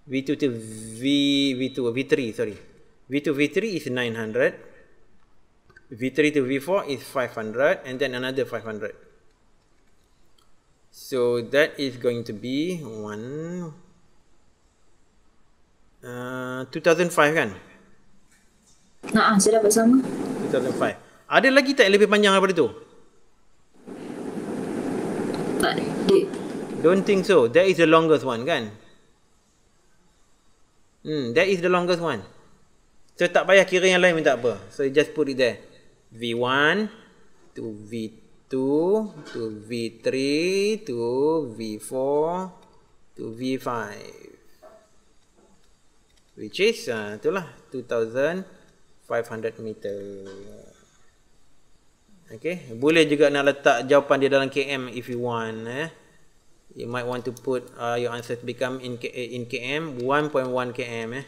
Speaker 2: V2 to V V2 V3 sorry. V2 V3 is 900. V3 to V4 is 500 and then another 500. So that is going to be one uh, 2005 kan?
Speaker 1: Nah, saya dapat sama.
Speaker 2: 2005. Ada lagi tak yang lebih panjang daripada tu? Tak Don't think so. That is the longest one kan? Hmm, that is the longest one. So tak payah kira yang lain pun tak apa. So you just put it there. V1 to V2 to V3 to V4 to V5. Which is uh, itulah 2500 meter. Okay, boleh juga nak letak jawapan dia dalam KM if you want eh you might want to put uh, your answer to become in, K eh, in km 1.1 km eh.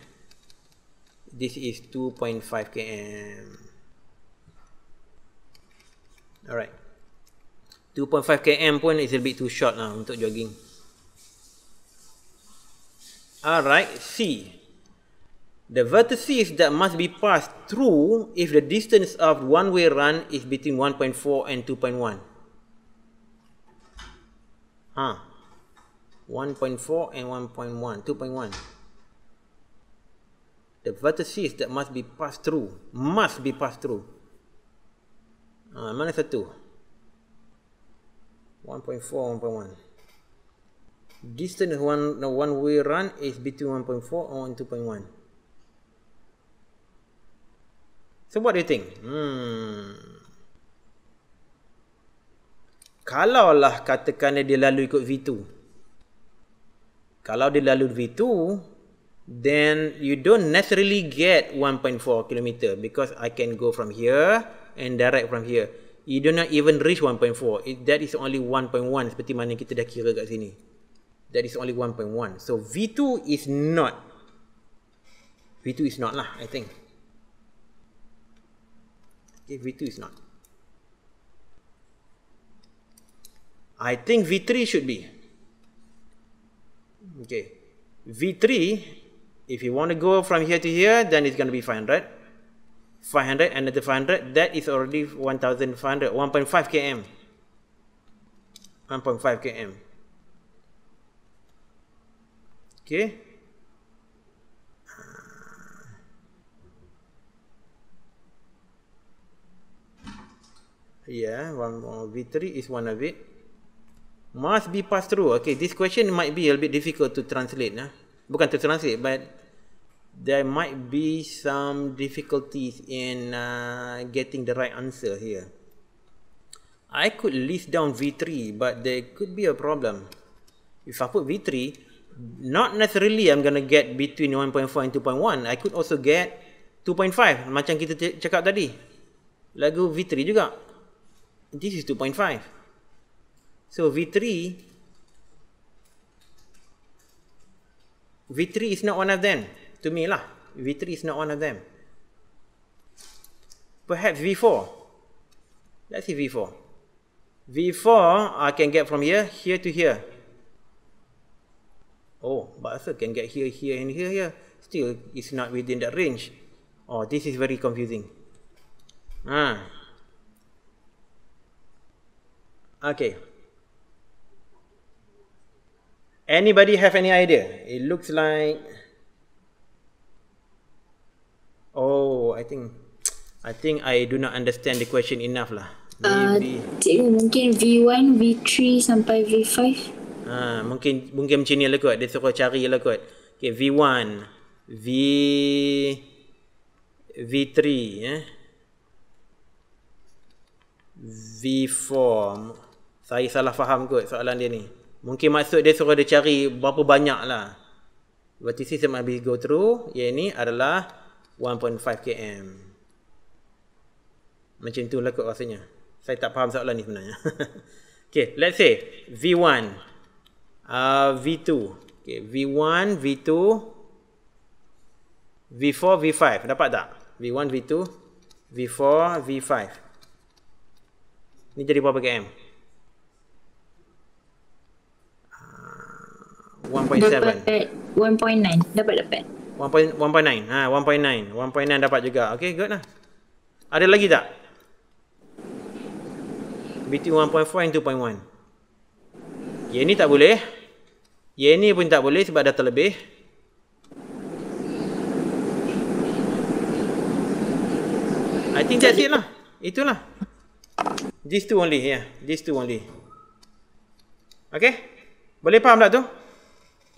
Speaker 2: this is 2.5 km alright 2.5 km pun is a bit too short lah untuk jogging alright C the vertices that must be passed through if the distance of one way run is between 1.4 and 2.1 huh 1.4 and 1.1, 2.1. The vertices that must be passed through, must be passed through. Uh, mana satu? 1.4, 1.1. Distance one, the one we run is between 1.4 and 2.1. So what do you think? Hmm. lah katakan dia lalu ikut V2 kalau dia lalu V2 then you don't necessarily get 1.4 km because I can go from here and direct from here you do not even reach 1.4 that is only 1.1 seperti mana kita dah kira kat sini that is only 1.1 so V2 is not V2 is not lah I think okay, V2 is not I think V3 should be Okay. V3, if you want to go from here to here, then it's going to be 500. 500, another 500, that is already 1,500, 1 1.5 km. 1.5 km. Okay. Uh, yeah, one more V3 is one of it must be passed through. Okay, this question might be a little bit difficult to translate. Nah? Bukan to translate, but there might be some difficulties in uh, getting the right answer here. I could list down V3, but there could be a problem. If I put V3, not necessarily I'm gonna get between 1.4 and 2.1. I could also get 2.5, macam kita cakap tadi. Lagu V3 juga. This is 2.5. So V3 V3 is not one of them to me lah. V3 is not one of them. Perhaps V4. Let's see V4. V4 I can get from here here to here. Oh, but also can get here here and here here. Still it's not within that range. Oh, this is very confusing. Ah. Okay. Anybody have any idea? It looks like. Oh, I think, I think I do not understand the question enough lah.
Speaker 1: Ah, Uh, mungkin V1, V3 sampai V5.
Speaker 2: Ah, mungkin mungkin macam ni lah kot. Dia suruh cari lah kot. Okay, V1, V, V3, eh. V4. Saya salah faham kot soalan dia ni. Mungkin maksud dia suruh dia cari berapa banyak lah. Vertices that must be go through. Yang ini adalah 1.5 km. Macam tu lah kot rasanya. Saya tak faham soalan ni sebenarnya. okay, let's say V1. Uh, V2. Okay, V1, V2. V4, V5. Dapat tak? V1, V2. V4, V5. Ni jadi berapa km? 1.5 dapat
Speaker 1: 1.9 dapat dapat
Speaker 2: 1.1.9 ha 1.9 1.9 dapat juga okey good lah ada lagi tak between 1.4 and 2.1 yang ni tak boleh yang ni pun tak boleh sebab dah terlebih i think that's it lah itulah this two only yeah this two only Okay, boleh faham tak tu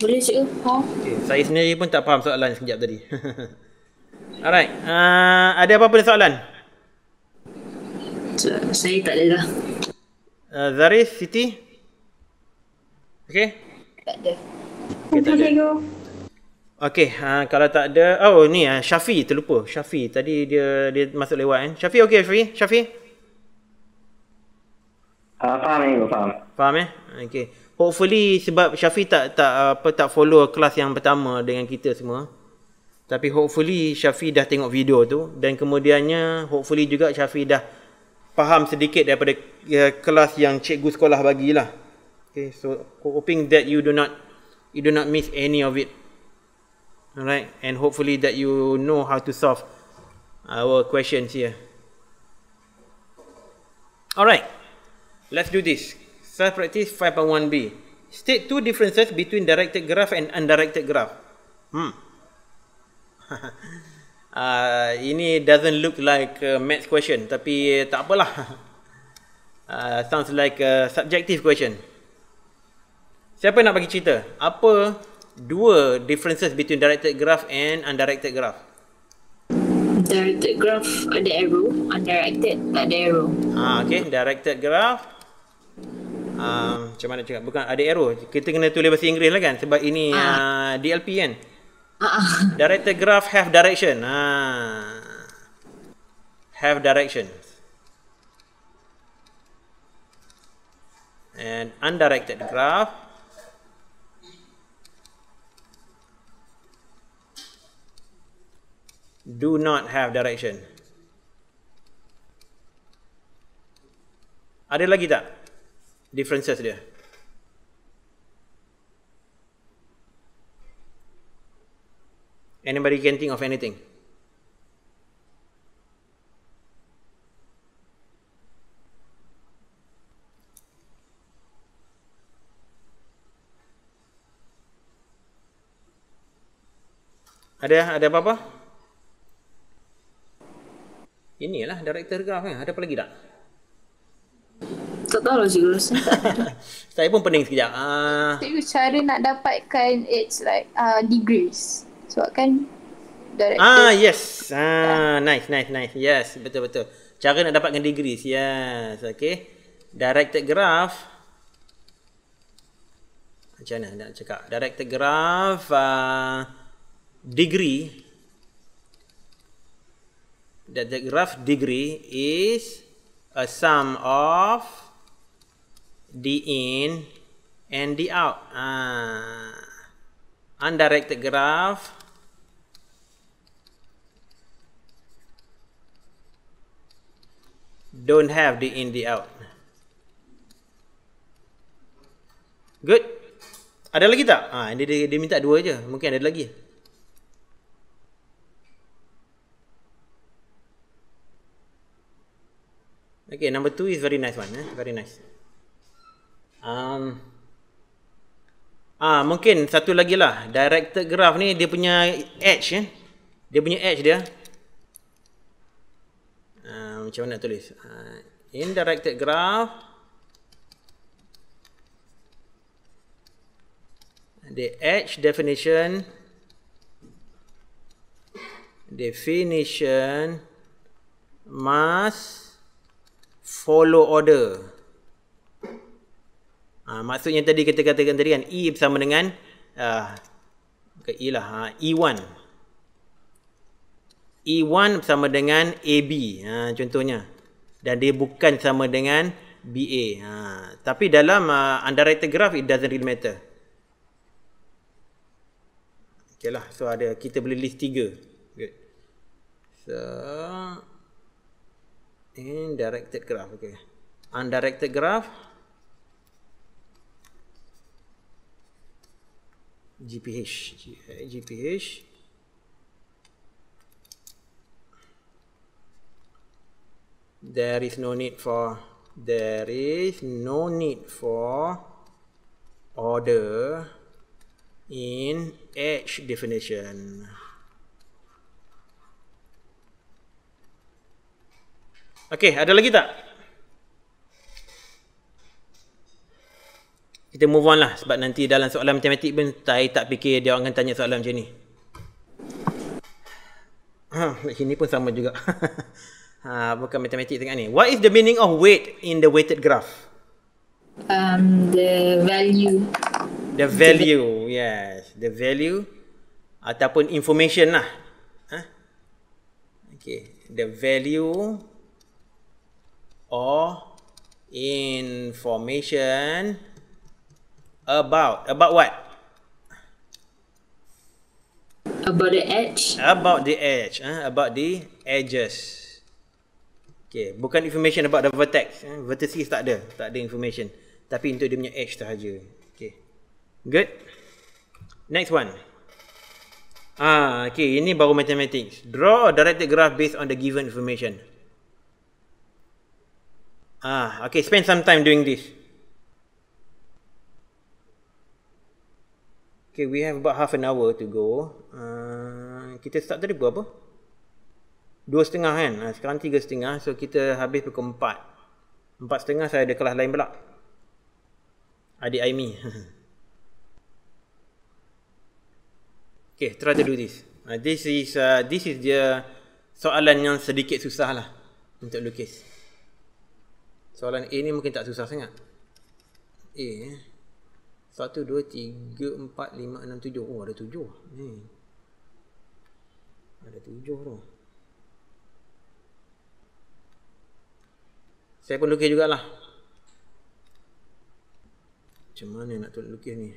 Speaker 2: boleh cikgu. Ha? Okay. Saya sendiri pun tak faham soalan sekejap tadi. Alright. Uh, ada apa-apa soalan? saya tak ada dah. Uh, Zarif, Siti? Okay? Tak ada. Okay, tak ada. Okey, uh, kalau tak ada oh ni uh, Syafi terlupa. Syafi tadi dia dia masuk lewat kan. Eh. Syafi okey Syafi? Syafi? Ah uh, faham, faham. Faham eh? Okey hopefully sebab Syafiq tak tak apa tak follow kelas yang pertama dengan kita semua. Tapi hopefully Syafiq dah tengok video tu dan kemudiannya hopefully juga Syafiq dah faham sedikit daripada ya, kelas yang cikgu sekolah bagilah. Okay, so hoping that you do not you do not miss any of it. Alright, and hopefully that you know how to solve our questions here. Alright, let's do this. Self practice 5.1b. State two differences between directed graph and undirected graph. Hmm. uh, ini doesn't look like a math question tapi tak apalah. uh, sounds like a subjective question. Siapa nak bagi cerita? Apa dua differences between directed graph and undirected graph?
Speaker 1: Directed graph ada arrow, undirected tak ada arrow.
Speaker 2: Ah, okay. Directed graph Ah, macam mana cakap bukan ada error kita kena tulis bahasa Inggeris lah kan sebab ini uh. Ah. Uh, ah, DLP kan uh director graph have direction ha uh. have direction and undirected graph do not have direction ada lagi tak differences dia. Anybody can think of anything? Ada ada apa-apa? Inilah director kau kan. Ada apa lagi tak? tak tahu lah cikgu rasa. saya pun pening sekejap. Uh...
Speaker 1: Cikgu cara nak dapatkan it's like uh, degrees. Sebab kan director.
Speaker 2: Ah yes. Ah yeah. nice nice nice. Yes betul betul. Cara nak dapatkan degrees. Yes okay. Directed graph. Macam mana nak cakap? Directed graph uh, degree. Directed graph degree is a sum of the in and the out. Ah, undirected graph. Don't have the in the out. Good. Ada lagi tak? Ah, ini dia, dia minta dua aja. Mungkin ada lagi. Okay, number two is very nice one. Eh? Very nice. Um, ah mungkin satu lagi lah directed graph ni dia punya edge Eh? Dia punya edge dia. Um, macam mana tulis? Uh, ah, directed graph the edge definition definition must follow order. Ha, maksudnya tadi kita katakan tadi kan E bersama dengan uh, ah, ke E lah, ha, E1 E1 bersama dengan AB ha, ah, contohnya dan dia bukan sama dengan BA ha, tapi dalam uh, underwriter graph it doesn't really matter ok lah so ada, kita boleh list tiga. good so and directed graph okay. undirected graph GPH GPH There is no need for There is no need for Order In edge definition Okay, ada lagi tak? kita move on lah sebab nanti dalam soalan matematik pun saya tak fikir dia orang akan tanya soalan macam ni. Ha, sini pun sama juga. ha, bukan matematik tengah ni. What is the meaning of weight in the weighted graph?
Speaker 1: Um, the value.
Speaker 2: The value, yes. The value ataupun information lah. Ha? Okay. The value or information about about what about the edge about the edge eh? about the edges Okay, bukan information about the vertex. Eh? Vertices tak ada. Tak ada information. Tapi untuk dia punya edge sahaja. Okay. Good. Next one. Ah, okay, ini baru mathematics. Draw a directed graph based on the given information. Ah, okay, spend some time doing this. Okay, we have about half an hour to go. Uh, kita start tadi pukul Dua setengah kan? Uh, sekarang tiga setengah. So, kita habis pukul empat. Empat setengah saya ada kelas lain pula. Adik Aimi. okay, try to do this. Uh, this is uh, this is the soalan yang sedikit susah lah untuk lukis. Soalan A ni mungkin tak susah sangat. A eh. Satu, dua, tiga, empat, lima, enam, tujuh Oh ada tujuh ni. Ada tujuh tu Saya pun lukis jugalah Macam mana nak tulis lukis ni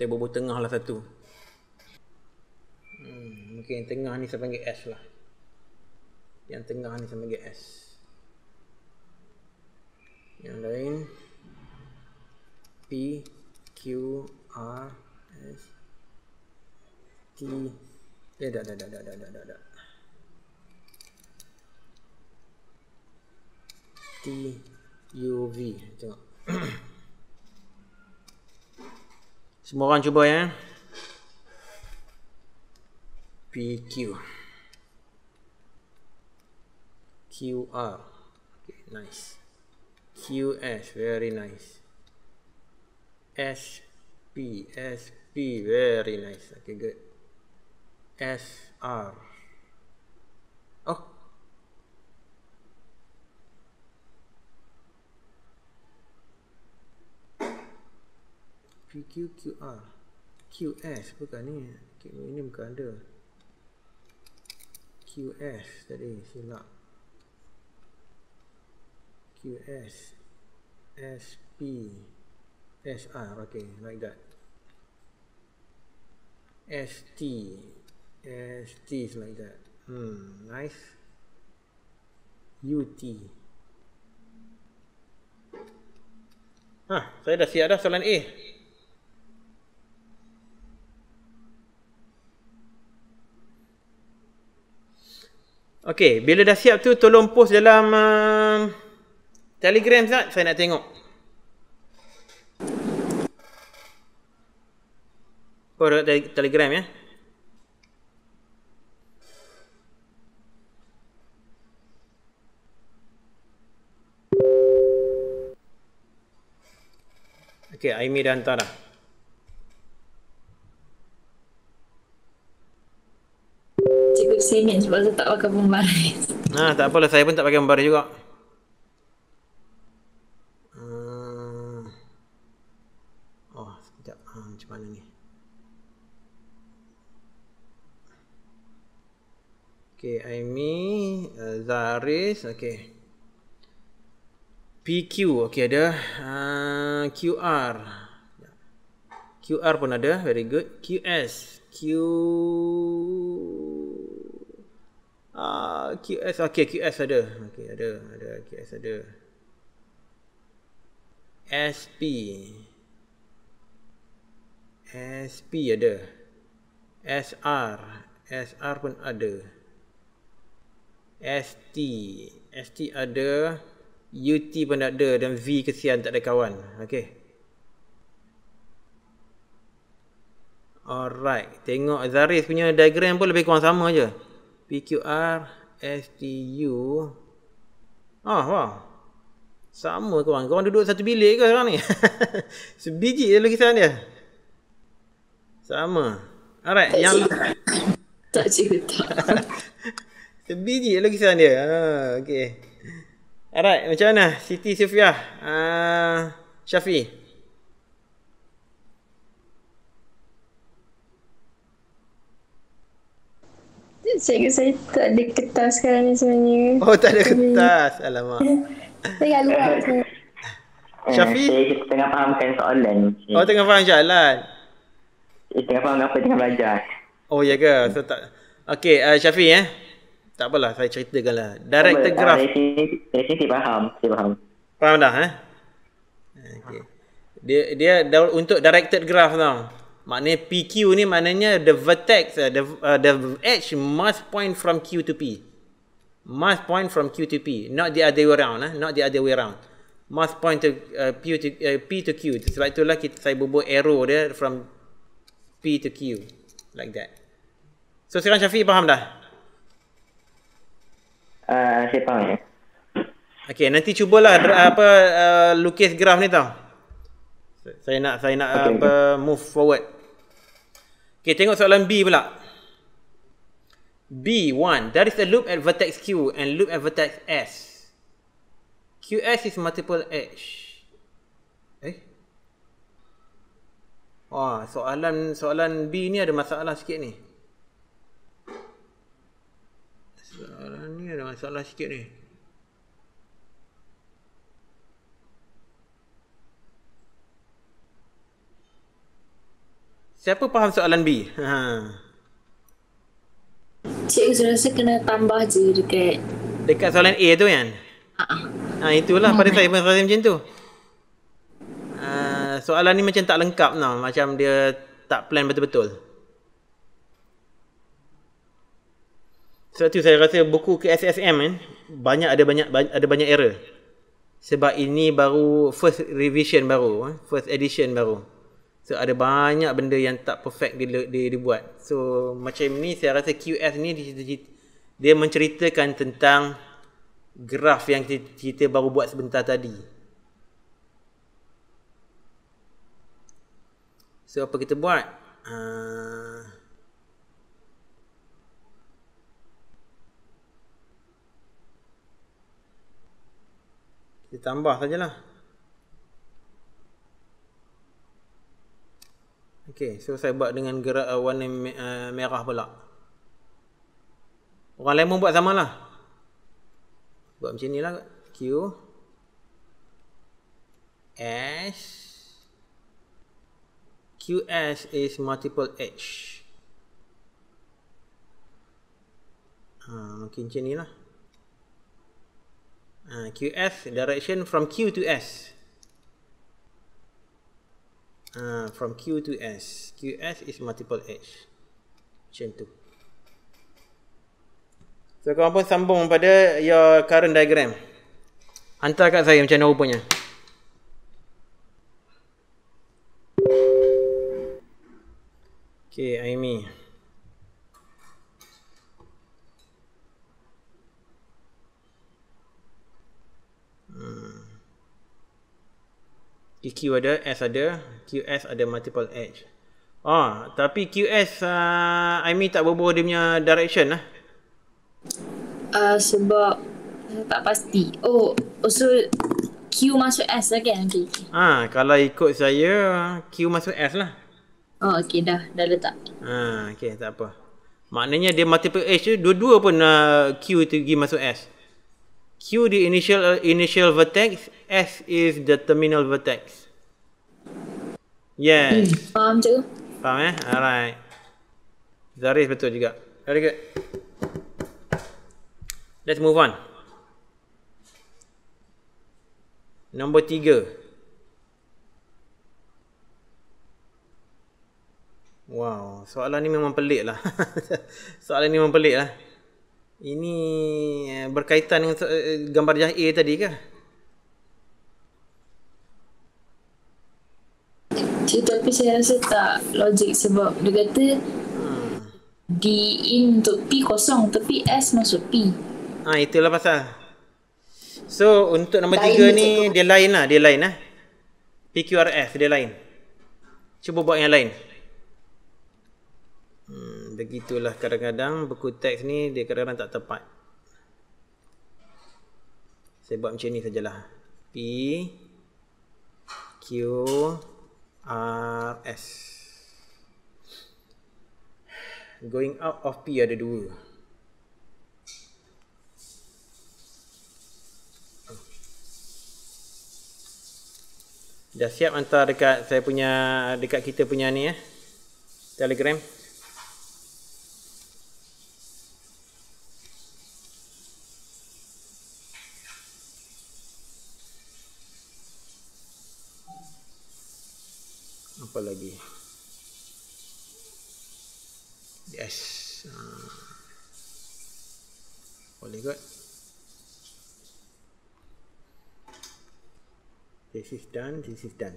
Speaker 2: Saya bubur tengah lah satu hmm, Mungkin yang tengah ni saya panggil S lah Yang tengah ni saya panggil S yang lain P Q R S T eh dah dah dah dah dah dah dah dah T U V tengok semua orang cuba ya P Q Q R okay, nice QS very nice SP SP very nice okay good SR oh PQ QR QS bukan ni ini bukan ada QS tadi silap QS SP SR ah, okay like that ST ST is like that hmm nice UT Hah, saya dah siap dah soalan A Okey, bila dah siap tu tolong post dalam uh, Telegram sekejap, saya nak tengok. Oh, dekat Telegram ya. Okay, Aimi dah hantar dah.
Speaker 1: Cikgu Semin sebab saya tak pakai pembaris.
Speaker 2: Ha, tak apalah, saya pun tak pakai pembaris juga. mana ni Okay, Aimi, uh, Zaris, okay. PQ, okay ada. Uh, QR. Ya. QR pun ada, very good. QS, Q... ah Uh, QS, okay, QS ada. Okay, ada, ada, QS ada. SP, SP ada SR SR pun ada ST ST ada UT pun tak ada dan V kesian tak ada kawan Okay Alright, tengok Zaris punya diagram pun lebih kurang sama je PQR STU Ah, oh, wow Sama korang, korang duduk satu bilik ke sekarang ni? Sebiji je lukisan dia sama. Alright, tak yang tak cerita. Sebiji lagi kisah dia. Ha, ah, okay. Alright, macam mana Siti Sufia? Uh, ah, Syafi.
Speaker 1: saya saya tak ada kertas sekarang ni sebenarnya. Oh, tak ada kertas. Alamak. saya kat luar.
Speaker 2: Syafi? Eh, saya tengah fahamkan soalan. Oh, tengah faham soalan. Eh, tengah faham apa tengah belajar. Oh, ya ke? So, tak. Okey, uh, Syafi eh. Tak apalah, saya ceritakanlah lah. Director apa, graph. Uh, dari sini, saya faham. faham. Faham dah, eh? Okay. Dia, dia da- untuk directed graph tau. Maknanya PQ ni maknanya the vertex, uh, the, uh, the edge must point from Q to P. Must point from Q to P. Not the other way around. Eh? Not the other way around. Must point to, uh, P, to uh, P to Q. Sebab itulah kita, saya bubuh arrow dia from P to Q like that. So sekarang Syafiq faham dah? Ah, uh, saya faham. Ya. Okay, nanti cubalah apa uh, lukis graf ni tau. Saya nak saya nak okay. apa move forward. Okay, tengok soalan B pula. B1, there is a loop at vertex Q and loop at vertex S. QS is multiple edge. Eh? Wah, soalan soalan B ni ada masalah sikit ni. Soalan ni ada masalah sikit ni. Siapa faham soalan B? Ha. Cikgu saya rasa kena tambah je dekat Dekat soalan A tu kan? Ha. Ha, itulah hmm. pada saya pun rasa macam tu soalan ni macam tak lengkap tau. Macam dia tak plan betul-betul. Sebab tu saya rasa buku KSSM SSM kan, banyak ada banyak ada banyak error. Sebab ini baru first revision baru, eh, first edition baru. So ada banyak benda yang tak perfect dia, dia, dia buat. So macam ni saya rasa QS ni dia, dia menceritakan tentang graf yang kita, kita baru buat sebentar tadi. So apa kita buat? Uh, kita tambah sajalah. Okey, so saya buat dengan gerak uh, warna uh, merah pula. Orang lain pun buat sama lah. Buat macam lah Q S QS is multiple edge. Ha, ah, mungkin macam ni lah. Ha, ah, QS direction from Q to S. Ha, from Q to S. QS is multiple edge. Macam tu. So, korang pun sambung pada your current diagram. Hantar kat saya macam mana rupanya. Okay, Aimi. Hmm. EQ ada, S ada, QS ada multiple edge. Ah, oh, tapi QS uh, ah, Aimi tak berbuah dia punya direction lah.
Speaker 1: Uh, sebab tak pasti. Oh, so Q masuk S lagi kan? Okay.
Speaker 2: Ah, kalau ikut saya, Q masuk S lah.
Speaker 1: Oh okey dah dah letak.
Speaker 2: Ha okey tak apa. Maknanya dia multiple edge tu dua-dua pun uh, Q tu pergi masuk S. Q the initial initial vertex, S is the terminal vertex. Yes. Hmm, faham tu? Faham eh? Alright. Zaris betul juga. Very good. Let's move on. Nombor tiga. Wow, soalan ni memang pelik lah. soalan ni memang pelik lah. Ini eh, berkaitan dengan eh, gambar jahil tadi ke?
Speaker 1: Tapi saya rasa tak logik sebab dia kata D in untuk P kosong tapi S masuk P.
Speaker 2: Ah ha, itulah pasal. So untuk nombor tiga ni dia lain lah, dia lain lah. PQRF dia lain. Cuba buat yang lain begitulah kadang-kadang beku teks ni dia kadang-kadang tak tepat saya buat macam ni sajalah P Q R S going out of P ada dua dah siap hantar dekat saya punya dekat kita punya ni eh Telegram this is done, this is done.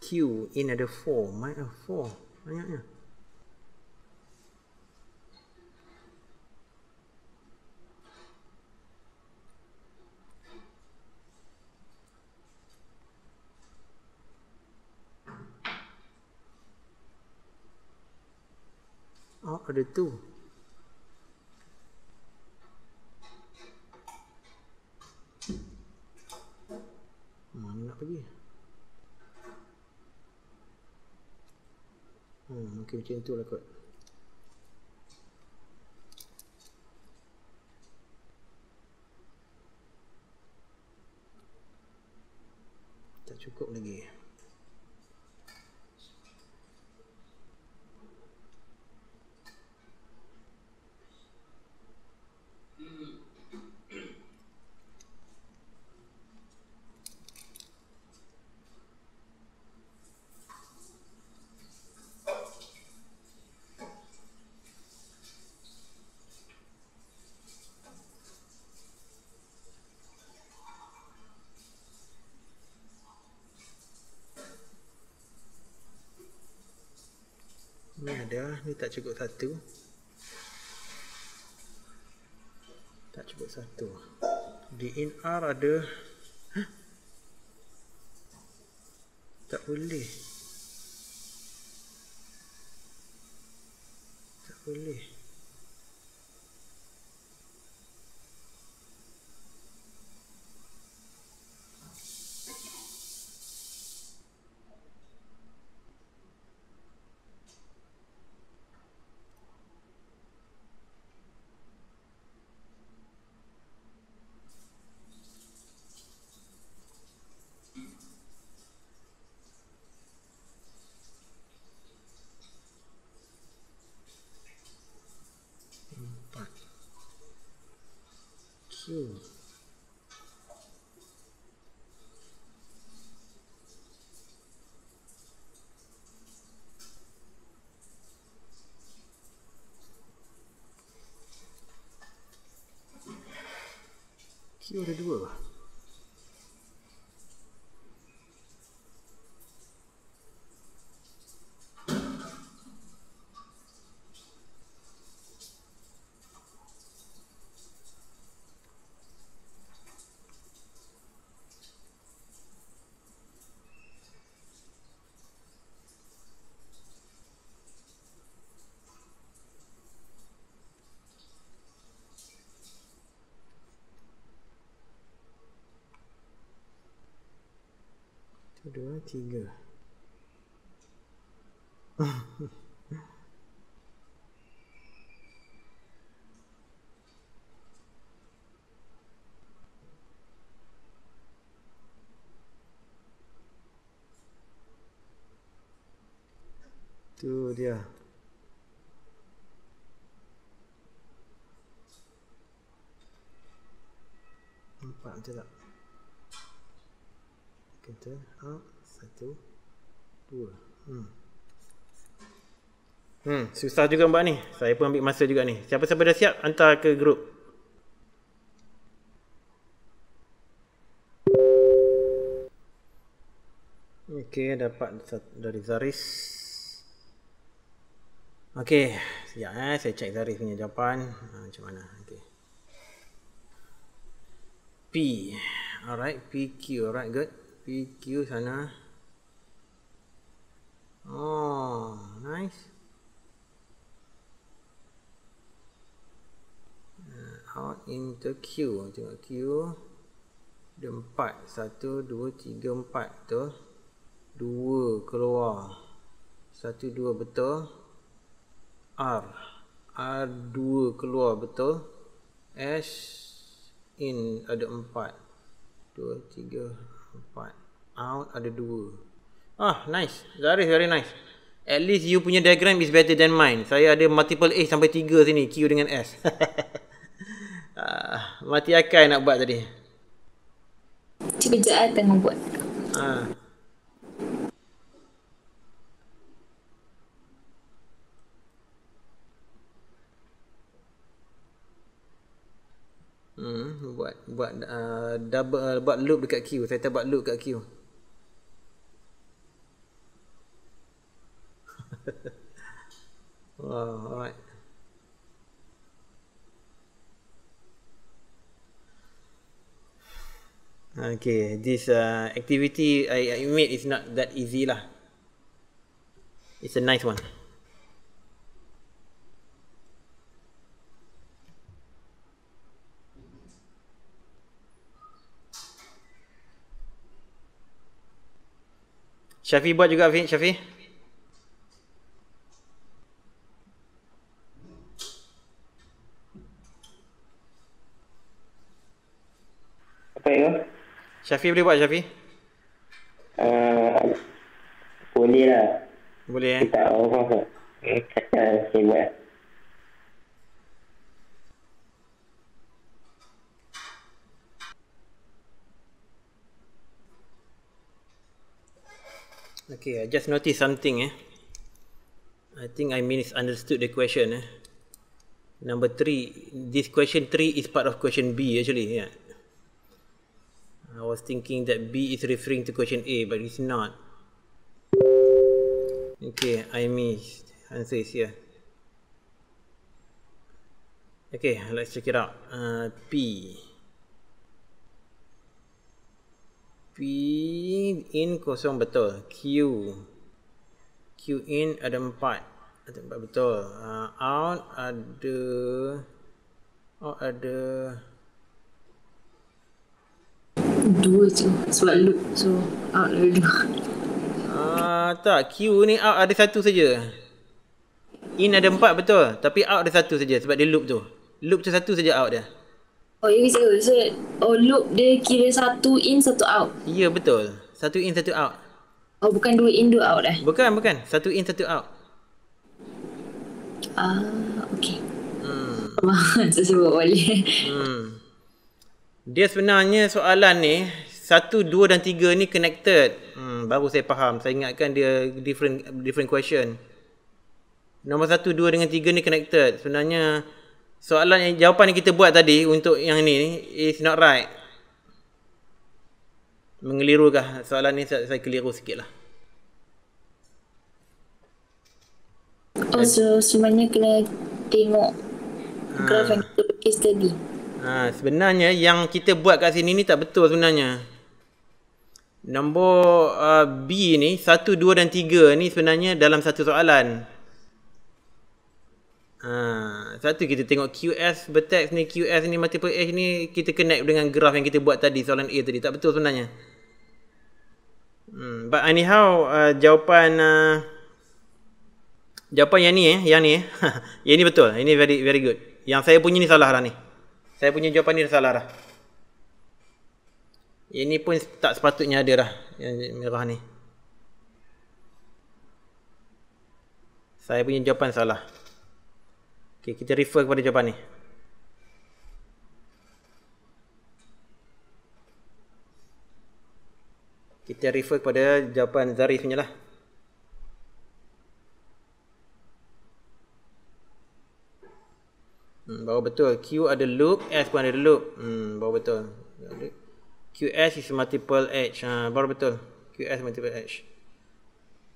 Speaker 2: Q in ada 4, my 4 uh, banyaknya. Oh, ada 2. Okey macam tu lah kot Tak cukup lagi tak cukup satu tak cukup satu di in R ada huh? tak boleh tak boleh You're the rua. thì tiger Dude, yeah. bạn chưa ạ kiểm tra đó Satu Dua Hmm Hmm, susah juga mbak ni. Saya pun ambil masa juga ni. Siapa-siapa dah siap hantar ke grup? Okey, dapat dari Zaris. Okey, sekejap eh. Saya cek Zaris punya jawapan. Ha, macam mana? Okey. P. Alright, PQ. Alright, good. PQ sana. Oh, nice. Uh, out into Q. Tengok queue. Dia empat. Satu, dua, tiga, empat. tu. Dua keluar. Satu, dua betul. R. R dua keluar betul. S in ada empat. Dua, tiga, empat. Out ada dua. Ah, nice. Zaris, very nice. At least you punya diagram is better than mine. Saya ada multiple A sampai 3 sini. Q dengan S. ah, mati akal nak buat tadi.
Speaker 1: Cuba je lah tengah buat.
Speaker 2: Ah. Hmm, buat buat uh, double uh, buat loop dekat Q. Saya tak buat loop dekat Q. oh, all Okay, this uh, activity I, I made is not that easy lah. It's a nice one. Shafi buat juga Shafi. Syafi. Apa itu? Ya. Syafi boleh buat Syafi? Uh, boleh lah. Boleh eh? Tak apa-apa. Eh, kata saya Okay, I just noticed something eh. I think I misunderstood the question eh. Number three, this question three is part of question B actually. Yeah. I was thinking that B is referring to question A, but it's not. Okay, I missed. Answer is here. Okay, let's check it out. Uh, P. P in kosong betul. Q. Q in ada empat. Ada empat betul. Uh, out ada... Out ada...
Speaker 1: Dua je Sebab loop So out dari dua
Speaker 2: Ah tak Q ni out ada satu saja. In ada empat betul Tapi out ada satu saja Sebab dia loop tu Loop tu satu saja out dia
Speaker 1: Oh you say so, Oh loop dia kira satu in satu out
Speaker 2: Ya yeah, betul Satu in satu out Oh bukan dua in dua out dah eh? Bukan bukan Satu in satu out
Speaker 1: Ah uh, okay Hmm Saya
Speaker 2: sebut balik Hmm dia sebenarnya soalan ni satu, dua dan tiga ni connected. Hmm, baru saya faham. Saya ingatkan dia different different question. Nombor satu, dua dengan tiga ni connected. Sebenarnya soalan yang jawapan yang kita buat tadi untuk yang ni is not right. Mengelirukah soalan ni saya, saya keliru sikit lah.
Speaker 1: Oh, so sebenarnya kena tengok ha. Ah. graf yang kita pakai tadi.
Speaker 2: Ha, sebenarnya yang kita buat kat sini ni tak betul sebenarnya. Nombor uh, B ni, 1, 2 dan 3 ni sebenarnya dalam satu soalan. Ha, satu kita tengok QS vertex ni, QS ni multiple edge ni kita connect dengan graf yang kita buat tadi, soalan A tadi. Tak betul sebenarnya. Hmm, but anyhow, uh, jawapan... Uh, jawapan yang ni eh, yang ni eh. yang ni betul, ini very very good. Yang saya punya ni salah lah ni. Saya punya jawapan ni salah dah. Ini pun tak sepatutnya ada dah yang merah ni. Saya punya jawapan salah. Okey, kita refer kepada jawapan ni. Kita refer kepada jawapan Zarif punya lah. Hmm, bawa betul. Q ada loop, S pun ada loop. Hmm, bawa betul. QS is multiple edge. Ha, ah, bawa betul. QS multiple edge.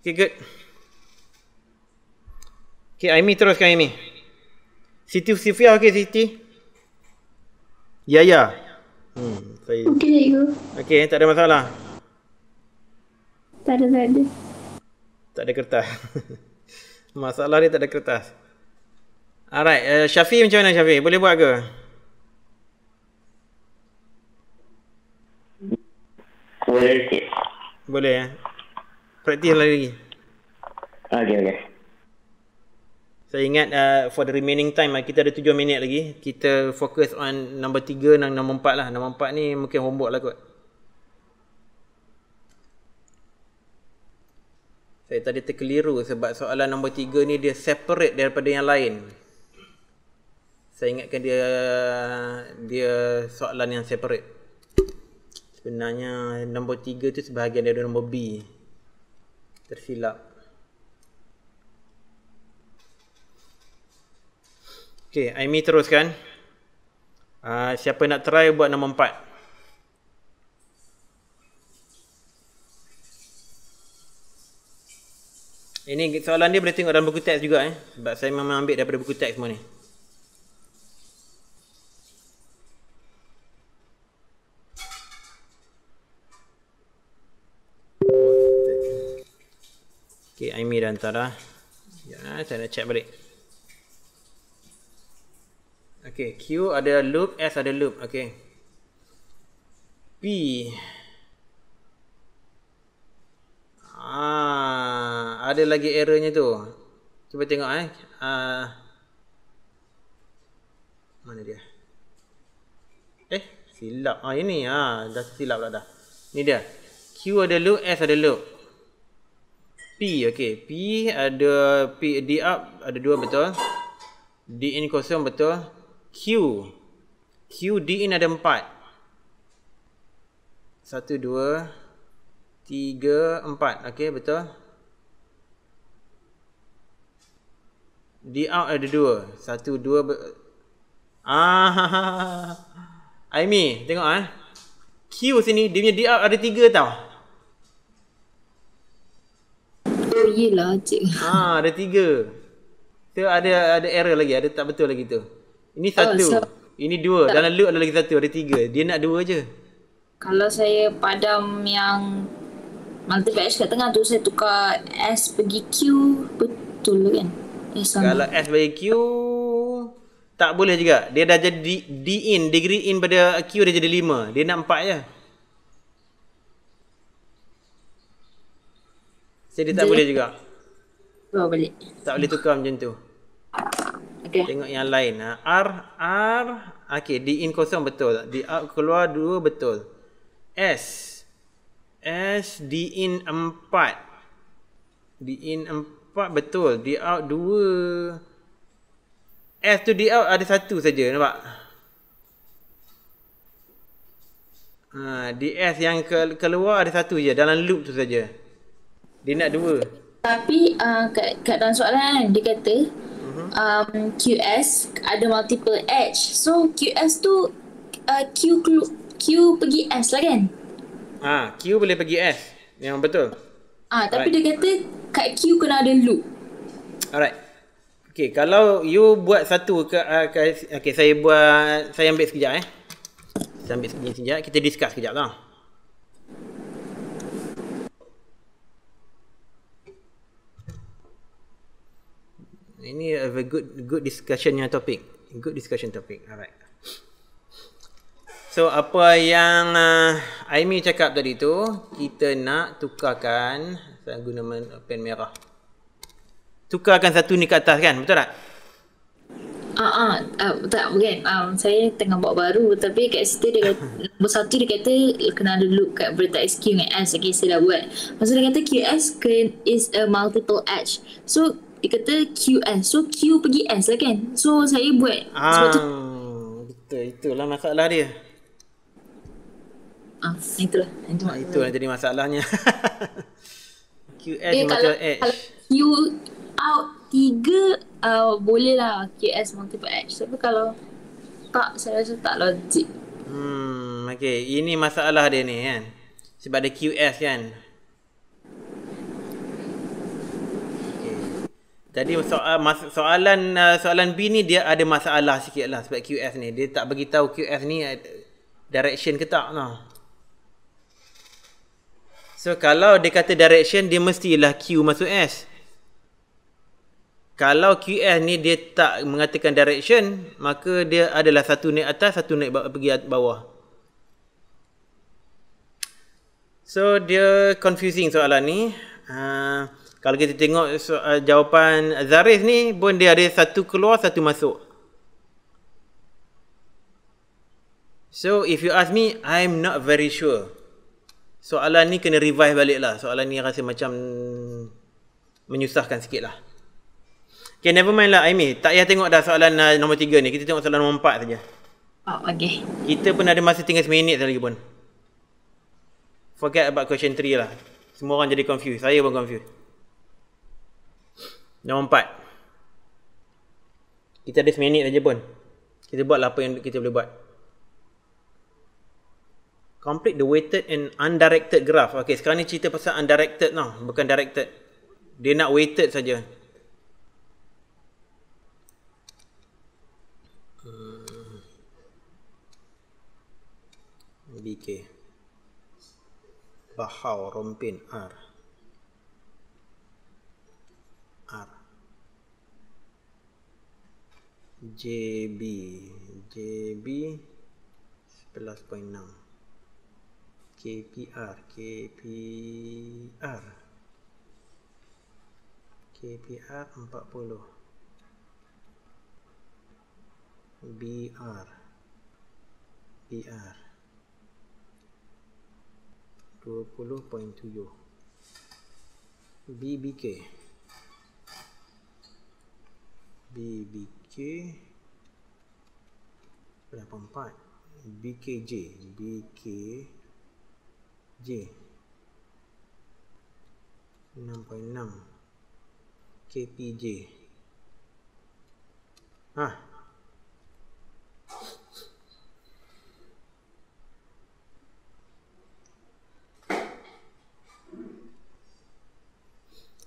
Speaker 2: Okay, good. Okay, Aimi teruskan Aimi. Siti Sufia, okay Siti. Ya, ya. Hmm, saya... Okay, you. Okay, tak ada masalah. Tak ada, tak ada. Tak ada kertas. masalah ni tak ada kertas. Alright, uh, Syafiq macam mana Syafiq? Boleh buat ke? Boleh Boleh ya? Eh? Praktis lagi. Okay, okay. Saya ingat uh, for the remaining time, uh, kita ada tujuh minit lagi. Kita fokus on nombor tiga dan nombor empat lah. Nombor empat ni mungkin homework lah kot. Saya tadi terkeliru sebab soalan nombor tiga ni dia separate daripada yang lain saya ingatkan dia dia soalan yang separate. Sebenarnya nombor 3 tu sebahagian daripada nombor B. Tersilap. Okey, Aimi teruskan. Uh, siapa nak try buat nombor 4. Ini soalan dia boleh tengok dalam buku teks juga eh. Sebab saya memang ambil daripada buku teks semua ni. Jimmy dah hantar Ya, saya nak check balik. Okay, Q ada loop, S ada loop. Okay. P. Ah, ada lagi errornya tu. Cuba tengok eh. Ah. Mana dia? Eh, silap. Ah, ini ah, dah silap lah dah. Ni dia. Q ada loop, S ada loop. P okey P ada P D up ada dua betul D in kosong betul Q Q D in ada empat Satu dua Tiga empat okey betul D out ada dua Satu dua Ah Aimi tengok eh Q sini dia punya D out ada tiga tau yelah cik. Ha, ada tiga. Tu ada ada error lagi, ada tak betul lagi tu. Ini oh, satu. Oh, so, ini dua. Tak. Dalam loop ada lagi satu, ada tiga. Dia nak dua je.
Speaker 1: Kalau saya padam yang multi batch kat tengah tu saya tukar S pergi Q betul kan? S Kalau
Speaker 2: S bagi Q tak boleh juga. Dia dah jadi D in, degree in pada Q dah jadi lima. Dia nak 4 je. So dia tak boleh juga. Oh boleh. Tak boleh tukar macam tu. Okey. Tengok yang lain. Ah. R R okey, di in kosong betul. Di out keluar dua betul. S S di in 4. Di in 4 betul. Di out dua. S tu di out ada satu saja nampak. Ha, di S yang ke- keluar ada satu je dalam loop tu saja. Ha. Dia nak dua.
Speaker 1: Tapi uh, kat, kat dalam soalan kan, dia kata uh-huh. um, QS ada multiple edge. So QS tu uh, Q, Q pergi S lah kan?
Speaker 2: Ah, Q boleh pergi S. Yang betul. Ah, uh, tapi Alright. dia
Speaker 1: kata kat Q kena ada loop.
Speaker 2: Alright. Okay, kalau you buat satu ke, uh, ke okay, saya buat, saya ambil sekejap eh. Saya ambil sekejap, kita discuss sekejap tau. Lah. Ini a good good discussion yang topik. Good discussion topik. Alright. So apa yang uh, Aimi cakap tadi tu, kita nak tukarkan guna pen merah. Tukarkan satu ni ke atas kan, betul tak? Ah uh, ah, uh,
Speaker 1: uh, tak bukan. Um, saya tengah buat baru tapi kat situ dia kata, nombor satu dia kata kena ada loop kat vertex Q dengan S. Okay, saya dah buat. Maksudnya dia kata QS is a multiple edge. So dia kata QS. So Q pergi S lah kan. So saya buat ah, sebab tu.
Speaker 2: Betul. Itulah masalah dia. Ah, itulah. Itulah, ah, itulah jadi masalahnya. QS eh, macam H. Kalau
Speaker 1: Q out tiga uh, boleh lah QS multiple H. Tapi kalau tak saya rasa tak logik.
Speaker 2: Hmm, okay. Ini masalah dia ni kan. Sebab ada QS kan. Jadi soal, mas soalan uh, soalan B ni dia ada masalah sikit lah sebab QS ni. Dia tak bagi tahu QS ni uh, direction ke tak lah. So kalau dia kata direction dia mestilah Q masuk S. Kalau QS ni dia tak mengatakan direction maka dia adalah satu naik atas satu naik pergi bawah. So dia confusing soalan ni. Haa. Uh, kalau kita tengok uh, jawapan Zarif ni pun dia ada satu keluar satu masuk. So if you ask me I'm not very sure. Soalan ni kena revive revise baliklah. Soalan ni rasa macam menyusahkan lah. Okay never mind lah Aimi. Tak payah tengok dah soalan uh, nombor tiga ni. Kita tengok soalan nombor empat saja. Oh, okay. Kita pun ada masa tinggal seminit lagi pun. Forget about question 3 lah. Semua orang jadi confused. Saya pun confused. Nombor empat. Kita ada seminit saja pun. Kita buatlah apa yang kita boleh buat. Complete the weighted and undirected graph. Okay, sekarang ni cerita pasal undirected tau. Bukan directed. Dia nak weighted saja. Hmm. BK. Bahaw rompin R. JB JB 11.6 KPR KPR KPR 40 BR BR 20.7 BBK BBK berapa empat BKJ BKJ 6.6 KPJ ha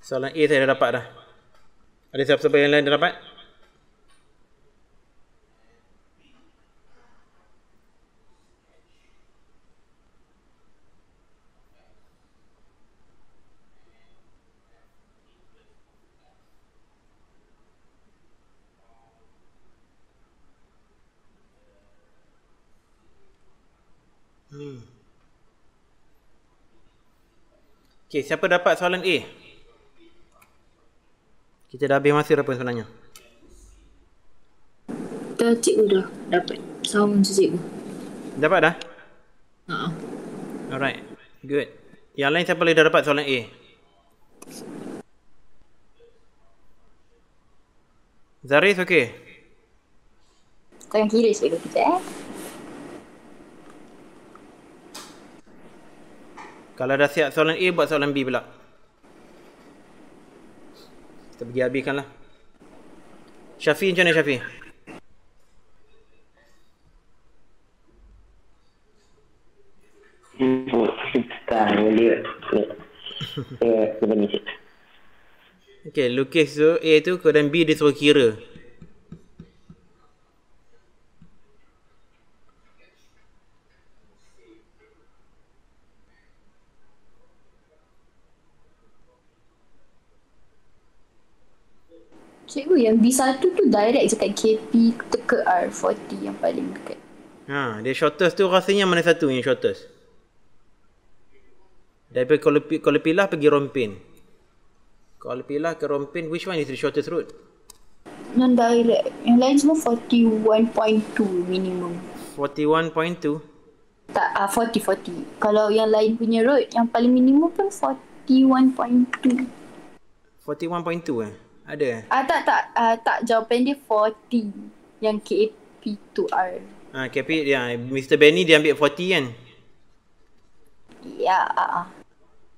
Speaker 2: soalan A saya dah dapat dah ada siapa-siapa yang lain dah dapat Okey, siapa dapat soalan A? Kita dah habis masa berapa sebenarnya?
Speaker 1: Dah cikgu dah dapat. Sama macam cikgu.
Speaker 2: Dapat dah? Haa. Uh-uh. Alright. Good. Yang lain siapa lagi dah dapat soalan A? Zaris okey?
Speaker 1: Tangan kiri cikgu kita. eh.
Speaker 2: Kalau dah siap soalan A, buat soalan B pula. Kita pergi lah. Syafi, macam mana Syafi? Hmm, eh, okay, lukis tu A tu kemudian B dia suruh kira
Speaker 1: yang B1 tu direct dekat KP ke R40 yang paling dekat.
Speaker 2: Ha, dia shortest tu rasanya mana satu yang shortest? Dari kalau kalau pilah pergi Rompin. Kalau pilah ke Rompin, which one is the shortest route?
Speaker 1: Non direct. Yang lain semua 41.2 minimum.
Speaker 2: 41.2?
Speaker 1: Tak, ah uh, 40-40. Kalau yang lain punya route, yang paling minimum pun 41.2.
Speaker 2: 41.2 eh? Ada?
Speaker 1: Ah tak tak ah, tak jawapan dia 40 yang KP 2R.
Speaker 2: Ah KP dia ya, Mr Benny dia ambil 40 kan? Ya.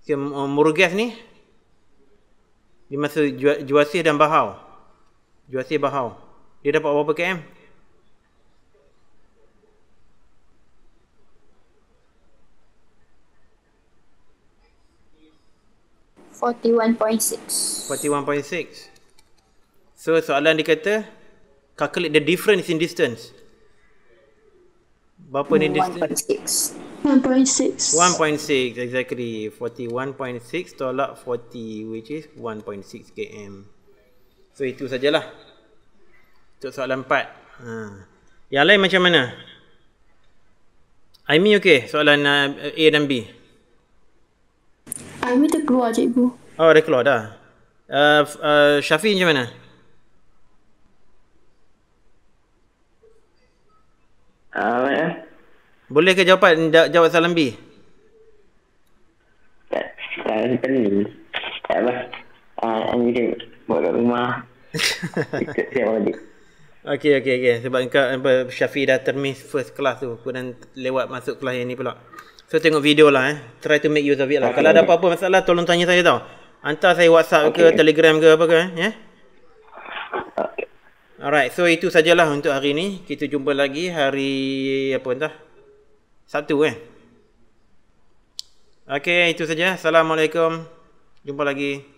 Speaker 2: Okay, Murugas ni? Di masa ju- Juasih dan Bahau. Juasih Bahau. Dia dapat berapa KM? Forty one point six. Forty one point six. So soalan dia kata calculate the difference in distance. Berapa ni
Speaker 1: distance? 1.6.
Speaker 2: 1.6 exactly. 41.6 tolak 40 which is 1.6 km. So itu sajalah. Untuk soalan 4. Ha. Yang lain macam mana? Aimi okay soalan A dan B.
Speaker 1: Aimi dah keluar cikgu.
Speaker 2: Oh dah keluar dah. Uh, uh, Syafiq macam mana? Uh, eh. Boleh ke jawab? jaw- jawab salam B? Tak, salam pening. Tak apa. Uh, Ani dia buat kat rumah. Ikut siap balik. Okey okey okey sebab engkau apa Syafi dah termiss first class tu kemudian lewat masuk kelas yang ni pula. So tengok video lah eh. Try to make use of it lah. Okay. Kalau ada apa-apa masalah tolong tanya saya tau. Hantar saya WhatsApp okay. ke Telegram ke apa ke eh. Ya. Yeah? Okay. Alright, so itu sajalah untuk hari ni. Kita jumpa lagi hari apa entah. satu Eh? Okay, itu saja. Assalamualaikum. Jumpa lagi.